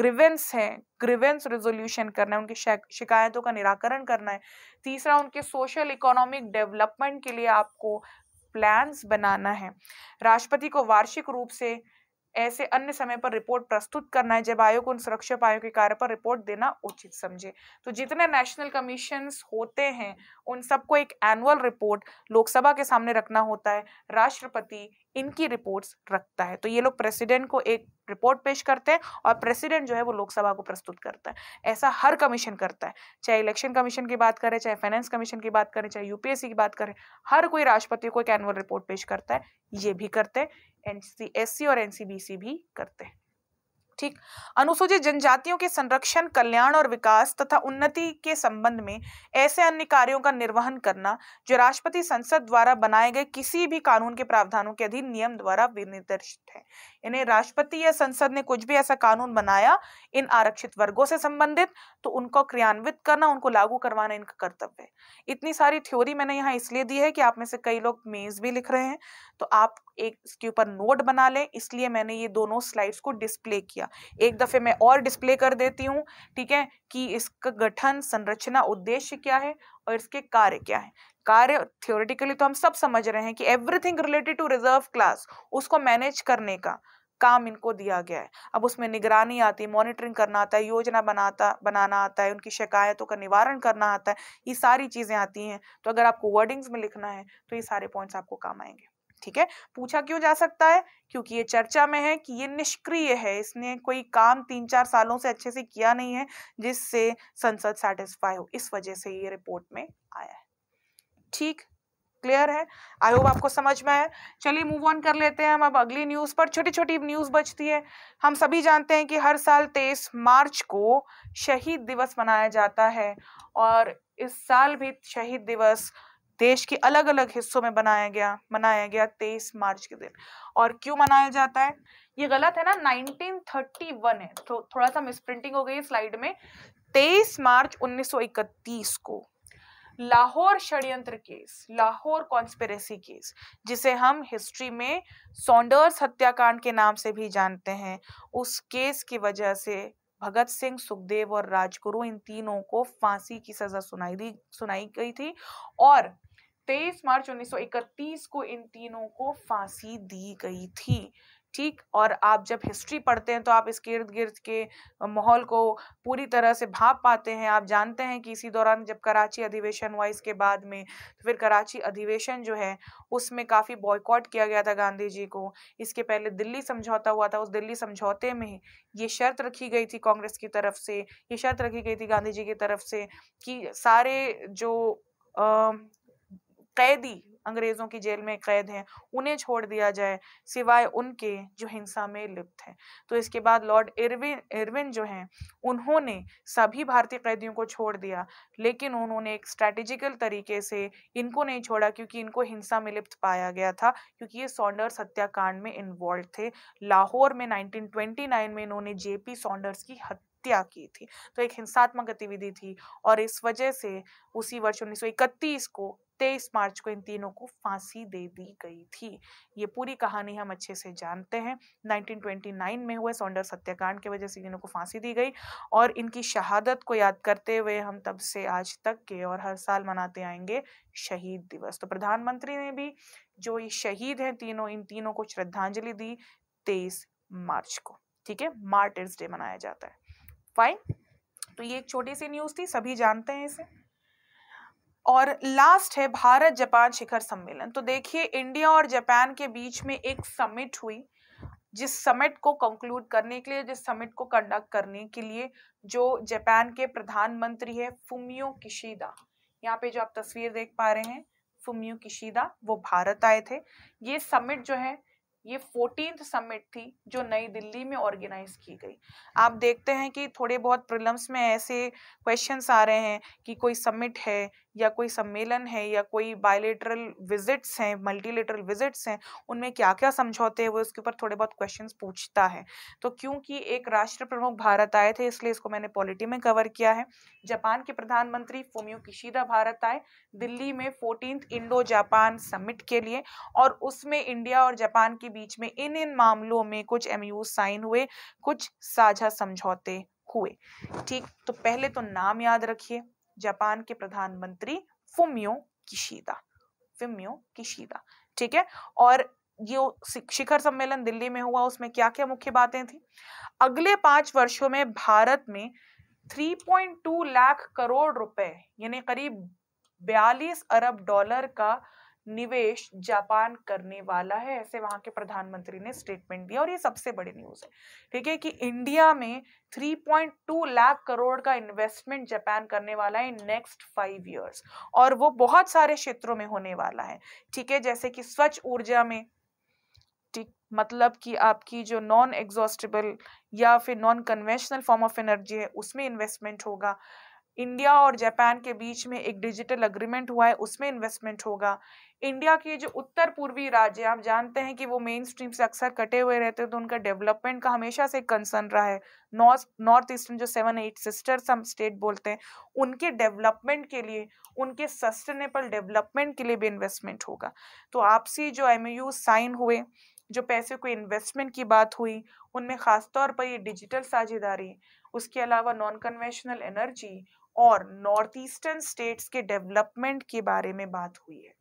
ग्रीवेंस है ग्रीवेंस रेजोल्यूशन करना है उनकी शिकायतों का निराकरण करना है तीसरा उनके सोशल इकोनॉमिक डेवलपमेंट के लिए आपको प्लान्स बनाना है राष्ट्रपति को वार्षिक रूप से ऐसे अन्य समय पर रिपोर्ट प्रस्तुत करना है जब आयोग उन सुरक्षा उपायों के कार्य पर रिपोर्ट देना उचित समझे तो जितने नेशनल कमीशन होते हैं उन सबको एक एनुअल रिपोर्ट लोकसभा के सामने रखना होता है राष्ट्रपति इनकी रिपोर्ट्स रखता है तो ये लोग प्रेसिडेंट को एक रिपोर्ट पेश करते हैं और प्रेसिडेंट जो है वो लोकसभा को प्रस्तुत करता है ऐसा हर कमीशन करता है चाहे इलेक्शन कमीशन की बात करें चाहे फाइनेंस कमीशन की बात करें चाहे यूपीएससी की बात करें हर कोई राष्ट्रपति को एक एनुअल रिपोर्ट पेश करता है ये भी करते हैं एनसीएससी और एनसीबीसी भी करते हैं ठीक अनुसूचित जनजातियों के संरक्षण कल्याण और विकास तथा उन्नति के संबंध में ऐसे अन्य कार्यों का निर्वहन करना जो राष्ट्रपति संसद द्वारा बनाए गए किसी भी कानून के प्रावधानों के अधीन नियम द्वारा विनिर्देशित है यानी राष्ट्रपति या संसद ने कुछ भी ऐसा कानून बनाया इन आरक्षित वर्गों से संबंधित तो उनको क्रियान्वित करना उनको लागू करवाना इनका कर्तव्य है इतनी सारी थ्योरी मैंने यहाँ इसलिए दी है कि आप में से कई लोग मेज भी लिख रहे हैं तो आप एक इसके ऊपर नोट बना लें इसलिए मैंने ये दोनों स्लाइड्स को डिस्प्ले किया एक दफ़े मैं और डिस्प्ले कर देती हूँ ठीक है कि इसका गठन संरचना उद्देश्य क्या है और इसके कार्य क्या है कार्य थियोरिटिकली तो हम सब समझ रहे हैं कि everything related to reserve class उसको मैनेज करने का काम इनको दिया गया है अब उसमें निगरानी आती है मॉनिटरिंग करना आता है योजना बनाता बनाना आता है उनकी शिकायतों का निवारण करना आता है ये सारी चीज़ें आती हैं तो अगर आपको वर्डिंग्स में लिखना है तो ये सारे पॉइंट्स आपको काम आएंगे ठीक है पूछा क्यों जा सकता है क्योंकि ये चर्चा में है कि ये निष्क्रिय है इसने कोई काम तीन चार सालों से अच्छे से किया नहीं है जिससे संसद सेटिस्फाई हो इस वजह से ये रिपोर्ट में आया है ठीक क्लियर है आई होप आपको समझ में आया चलिए मूव ऑन कर लेते हैं हम अब अगली न्यूज़ पर छोटी छोटी न्यूज़ बचती है हम सभी जानते हैं कि हर साल तेईस मार्च को शहीद दिवस मनाया जाता है और इस साल भी शहीद दिवस देश के अलग अलग हिस्सों में बनाया गया मनाया गया तेईस मार्च के दिन और क्यों मनाया जाता है ये गलत है ना 1931 है तो थो, थोड़ा सा मिसप्रिंटिंग हो गई स्लाइड में 23 मार्च 1931 को लाहौर षड्यंत्र केस लाहौर कॉन्स्पेरेसी केस जिसे हम हिस्ट्री में सॉन्डर्स हत्याकांड के नाम से भी जानते हैं उस केस की वजह से भगत सिंह सुखदेव और राजगुरु इन तीनों को फांसी की सजा सुनाई दी सुनाई गई थी और तेईस मार्च 1931 को इन तीनों को फांसी दी गई थी ठीक और आप जब हिस्ट्री पढ़ते हैं तो आप इसके इर्द गिर्द के माहौल को पूरी तरह से भाप पाते हैं आप जानते हैं कि इसी दौरान जब कराची अधिवेशन हुआ इसके बाद में तो फिर कराची अधिवेशन जो है उसमें काफ़ी बॉयकॉट किया गया था गांधी जी को इसके पहले दिल्ली समझौता हुआ था उस दिल्ली समझौते में ये शर्त रखी गई थी कांग्रेस की तरफ से ये शर्त रखी गई थी गांधी जी की तरफ से कि सारे जो कैदी अंग्रेजों की जेल में कैद हैं उन्हें छोड़ दिया जाए सिवाय उनके जो हिंसा में लिप्त हैं तो इसके बाद लॉर्ड इरविन इरविन जो हैं उन्होंने सभी भारतीय कैदियों को छोड़ दिया लेकिन उन्होंने एक स्ट्रेटेजिकल तरीके से इनको नहीं छोड़ा क्योंकि इनको हिंसा में लिप्त पाया गया था क्योंकि ये सॉन्डर्स हत्याकांड में इन्वॉल्व थे लाहौर में नाइनटीन में इन्होंने जेपी सॉन्डर्स की हत्या हत्या की थी तो एक हिंसात्मक गतिविधि थी और इस वजह से उसी वर्ष 1931 को तेईस मार्च को इन तीनों को फांसी दे दी गई थी ये पूरी कहानी हम अच्छे से जानते हैं 1929 में हुए सौंडर सत्याकांड के वजह से इन्हों को फांसी दी गई और इनकी शहादत को याद करते हुए हम तब से आज तक के और हर साल मनाते आएंगे शहीद दिवस तो प्रधानमंत्री ने भी जो ये शहीद हैं तीनों इन तीनों को श्रद्धांजलि दी तेईस मार्च को ठीक है मार्टर्स डे मनाया जाता है फाइन तो ये एक छोटी सी न्यूज़ थी सभी जानते हैं इसे और लास्ट है भारत जापान शिखर सम्मेलन तो देखिए इंडिया और जापान के बीच में एक समिट हुई जिस समिट को कंक्लूड करने के लिए जिस समिट को कंडक्ट करने के लिए जो जापान के प्रधानमंत्री है फुमियो किशिदा यहाँ पे जो आप तस्वीर देख पा रहे हैं फुमियो किशिदा वो भारत आए थे ये समिट जो है ये फोर्टीन समिट थी जो नई दिल्ली में ऑर्गेनाइज की गई आप देखते हैं कि थोड़े बहुत प्रिलम्स में ऐसे क्वेश्चंस आ रहे हैं कि कोई समिट है या कोई सम्मेलन है या कोई बायोलेटरल विजिट्स हैं मल्टीलेटरल विजिट्स हैं उनमें क्या क्या समझौते हैं वो इसके ऊपर थोड़े बहुत क्वेश्चन पूछता है तो क्योंकि एक राष्ट्र प्रमुख भारत आए थे इसलिए इसको मैंने पॉलिटी में कवर किया है जापान के प्रधानमंत्री फोमियो किशिदा भारत आए दिल्ली में फोर्टीन इंडो जापान समिट के लिए और उसमें इंडिया और जापान के बीच में इन इन मामलों में कुछ एम साइन हुए कुछ साझा समझौते हुए ठीक तो पहले तो नाम याद रखिए जापान के प्रधानमंत्री फुमियो किशीदा फुमियो किशीदा ठीक है और ये शिखर सम्मेलन दिल्ली में हुआ उसमें क्या क्या मुख्य बातें थी अगले पांच वर्षों में भारत में 3.2 लाख करोड़ रुपए यानी करीब बयालीस अरब डॉलर का निवेश जापान करने वाला है ऐसे वहां के प्रधानमंत्री ने स्टेटमेंट दिया और ये सबसे बड़ी न्यूज है ठीक है कि इंडिया में 3.2 लाख करोड़ का इन्वेस्टमेंट जापान करने वाला है नेक्स्ट फाइव इयर्स और वो बहुत सारे क्षेत्रों में होने वाला है ठीक है जैसे कि स्वच्छ ऊर्जा में ठीक मतलब कि आपकी जो नॉन एग्जॉस्टेबल या फिर non conventional form of energy है उसमें इन्वेस्टमेंट होगा इंडिया और जापान के बीच में एक डिजिटल अग्रीमेंट हुआ है उसमें इन्वेस्टमेंट होगा इंडिया के जो उत्तर पूर्वी राज्य आप जानते हैं कि वो मेन स्ट्रीम से अक्सर कटे हुए रहते हैं तो उनका डेवलपमेंट का हमेशा से कंसर्न रहा है नॉर्थ नॉर्थ ईस्टर्न जो सेवन एट सिस्टर्स हम स्टेट बोलते हैं उनके डेवलपमेंट के लिए उनके सस्टेनेबल डेवलपमेंट के लिए भी इन्वेस्टमेंट होगा तो आपसी जो एम साइन हुए जो पैसे को इन्वेस्टमेंट की बात हुई उनमें ख़ासतौर पर ये डिजिटल साझेदारी उसके अलावा नॉन कन्वेंशनल एनर्जी और नॉर्थ ईस्टर्न स्टेट्स के डेवलपमेंट के बारे में बात हुई है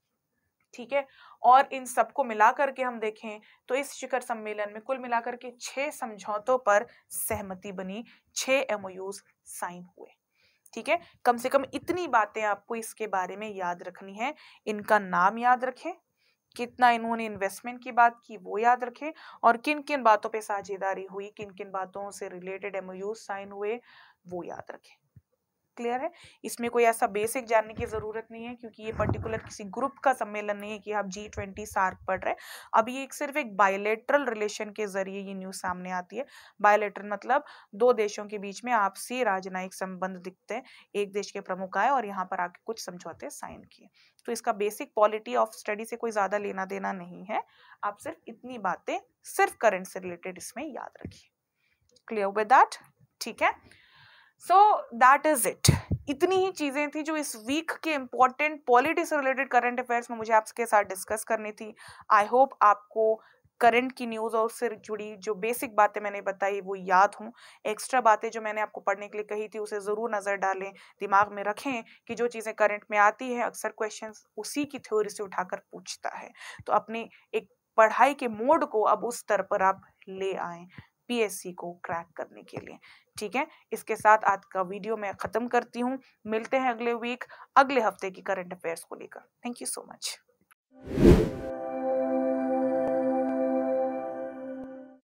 ठीक है और इन सबको मिला करके हम देखें तो इस शिखर सम्मेलन में कुल मिलाकर के छह समझौतों पर सहमति बनी छह एमओयूज साइन हुए ठीक है कम से कम इतनी बातें आपको इसके बारे में याद रखनी है इनका नाम याद रखें कितना इन्होंने इन्वेस्टमेंट की बात की वो याद रखें और किन किन बातों पे साझेदारी हुई किन किन बातों से रिलेटेड एमओयू साइन हुए वो याद रखें क्लियर है इसमें कोई ऐसा बेसिक जानने की ज़रूरत नहीं है क्योंकि ये पर्टिकुलर किसी ग्रुप का सम्मेलन नहीं है कि आप जी ट्वेंटी सार्क पढ़ रहे हैं अब ये एक सिर्फ एक बायोलेटरल रिलेशन के जरिए ये न्यूज़ सामने आती है बायोलेटरल मतलब दो देशों के बीच में आपसी राजनयिक संबंध दिखते हैं एक देश के प्रमुख आए और यहाँ पर आके कुछ समझौते साइन किए तो इसका बेसिक क्वालिटी ऑफ स्टडी से कोई ज़्यादा लेना देना नहीं है आप सिर्फ इतनी बातें सिर्फ करंट से रिलेटेड इसमें याद रखिए क्लियर विद दैट ठीक है सो दैट इज इट इतनी ही चीज़ें थी जो इस वीक के important politics related current affairs में मुझे आपके साथ डिस्कस करनी थी आई होप आपको करंट की न्यूज़ और उससे जुड़ी जो बेसिक बातें मैंने बताई वो याद हूँ एक्स्ट्रा बातें जो मैंने आपको पढ़ने के लिए कही थी उसे ज़रूर नज़र डालें दिमाग में रखें कि जो चीज़ें करंट में आती है अक्सर क्वेश्चन उसी की थ्योरी से उठाकर पूछता है तो अपने एक पढ़ाई के मोड को अब उस स्तर पर आप ले आए पीएससी को क्रैक करने के लिए ठीक है इसके साथ आज का वीडियो मैं ख़त्म करती हूँ मिलते हैं अगले वीक अगले हफ्ते की करंट अफेयर्स को लेकर थैंक यू सो मच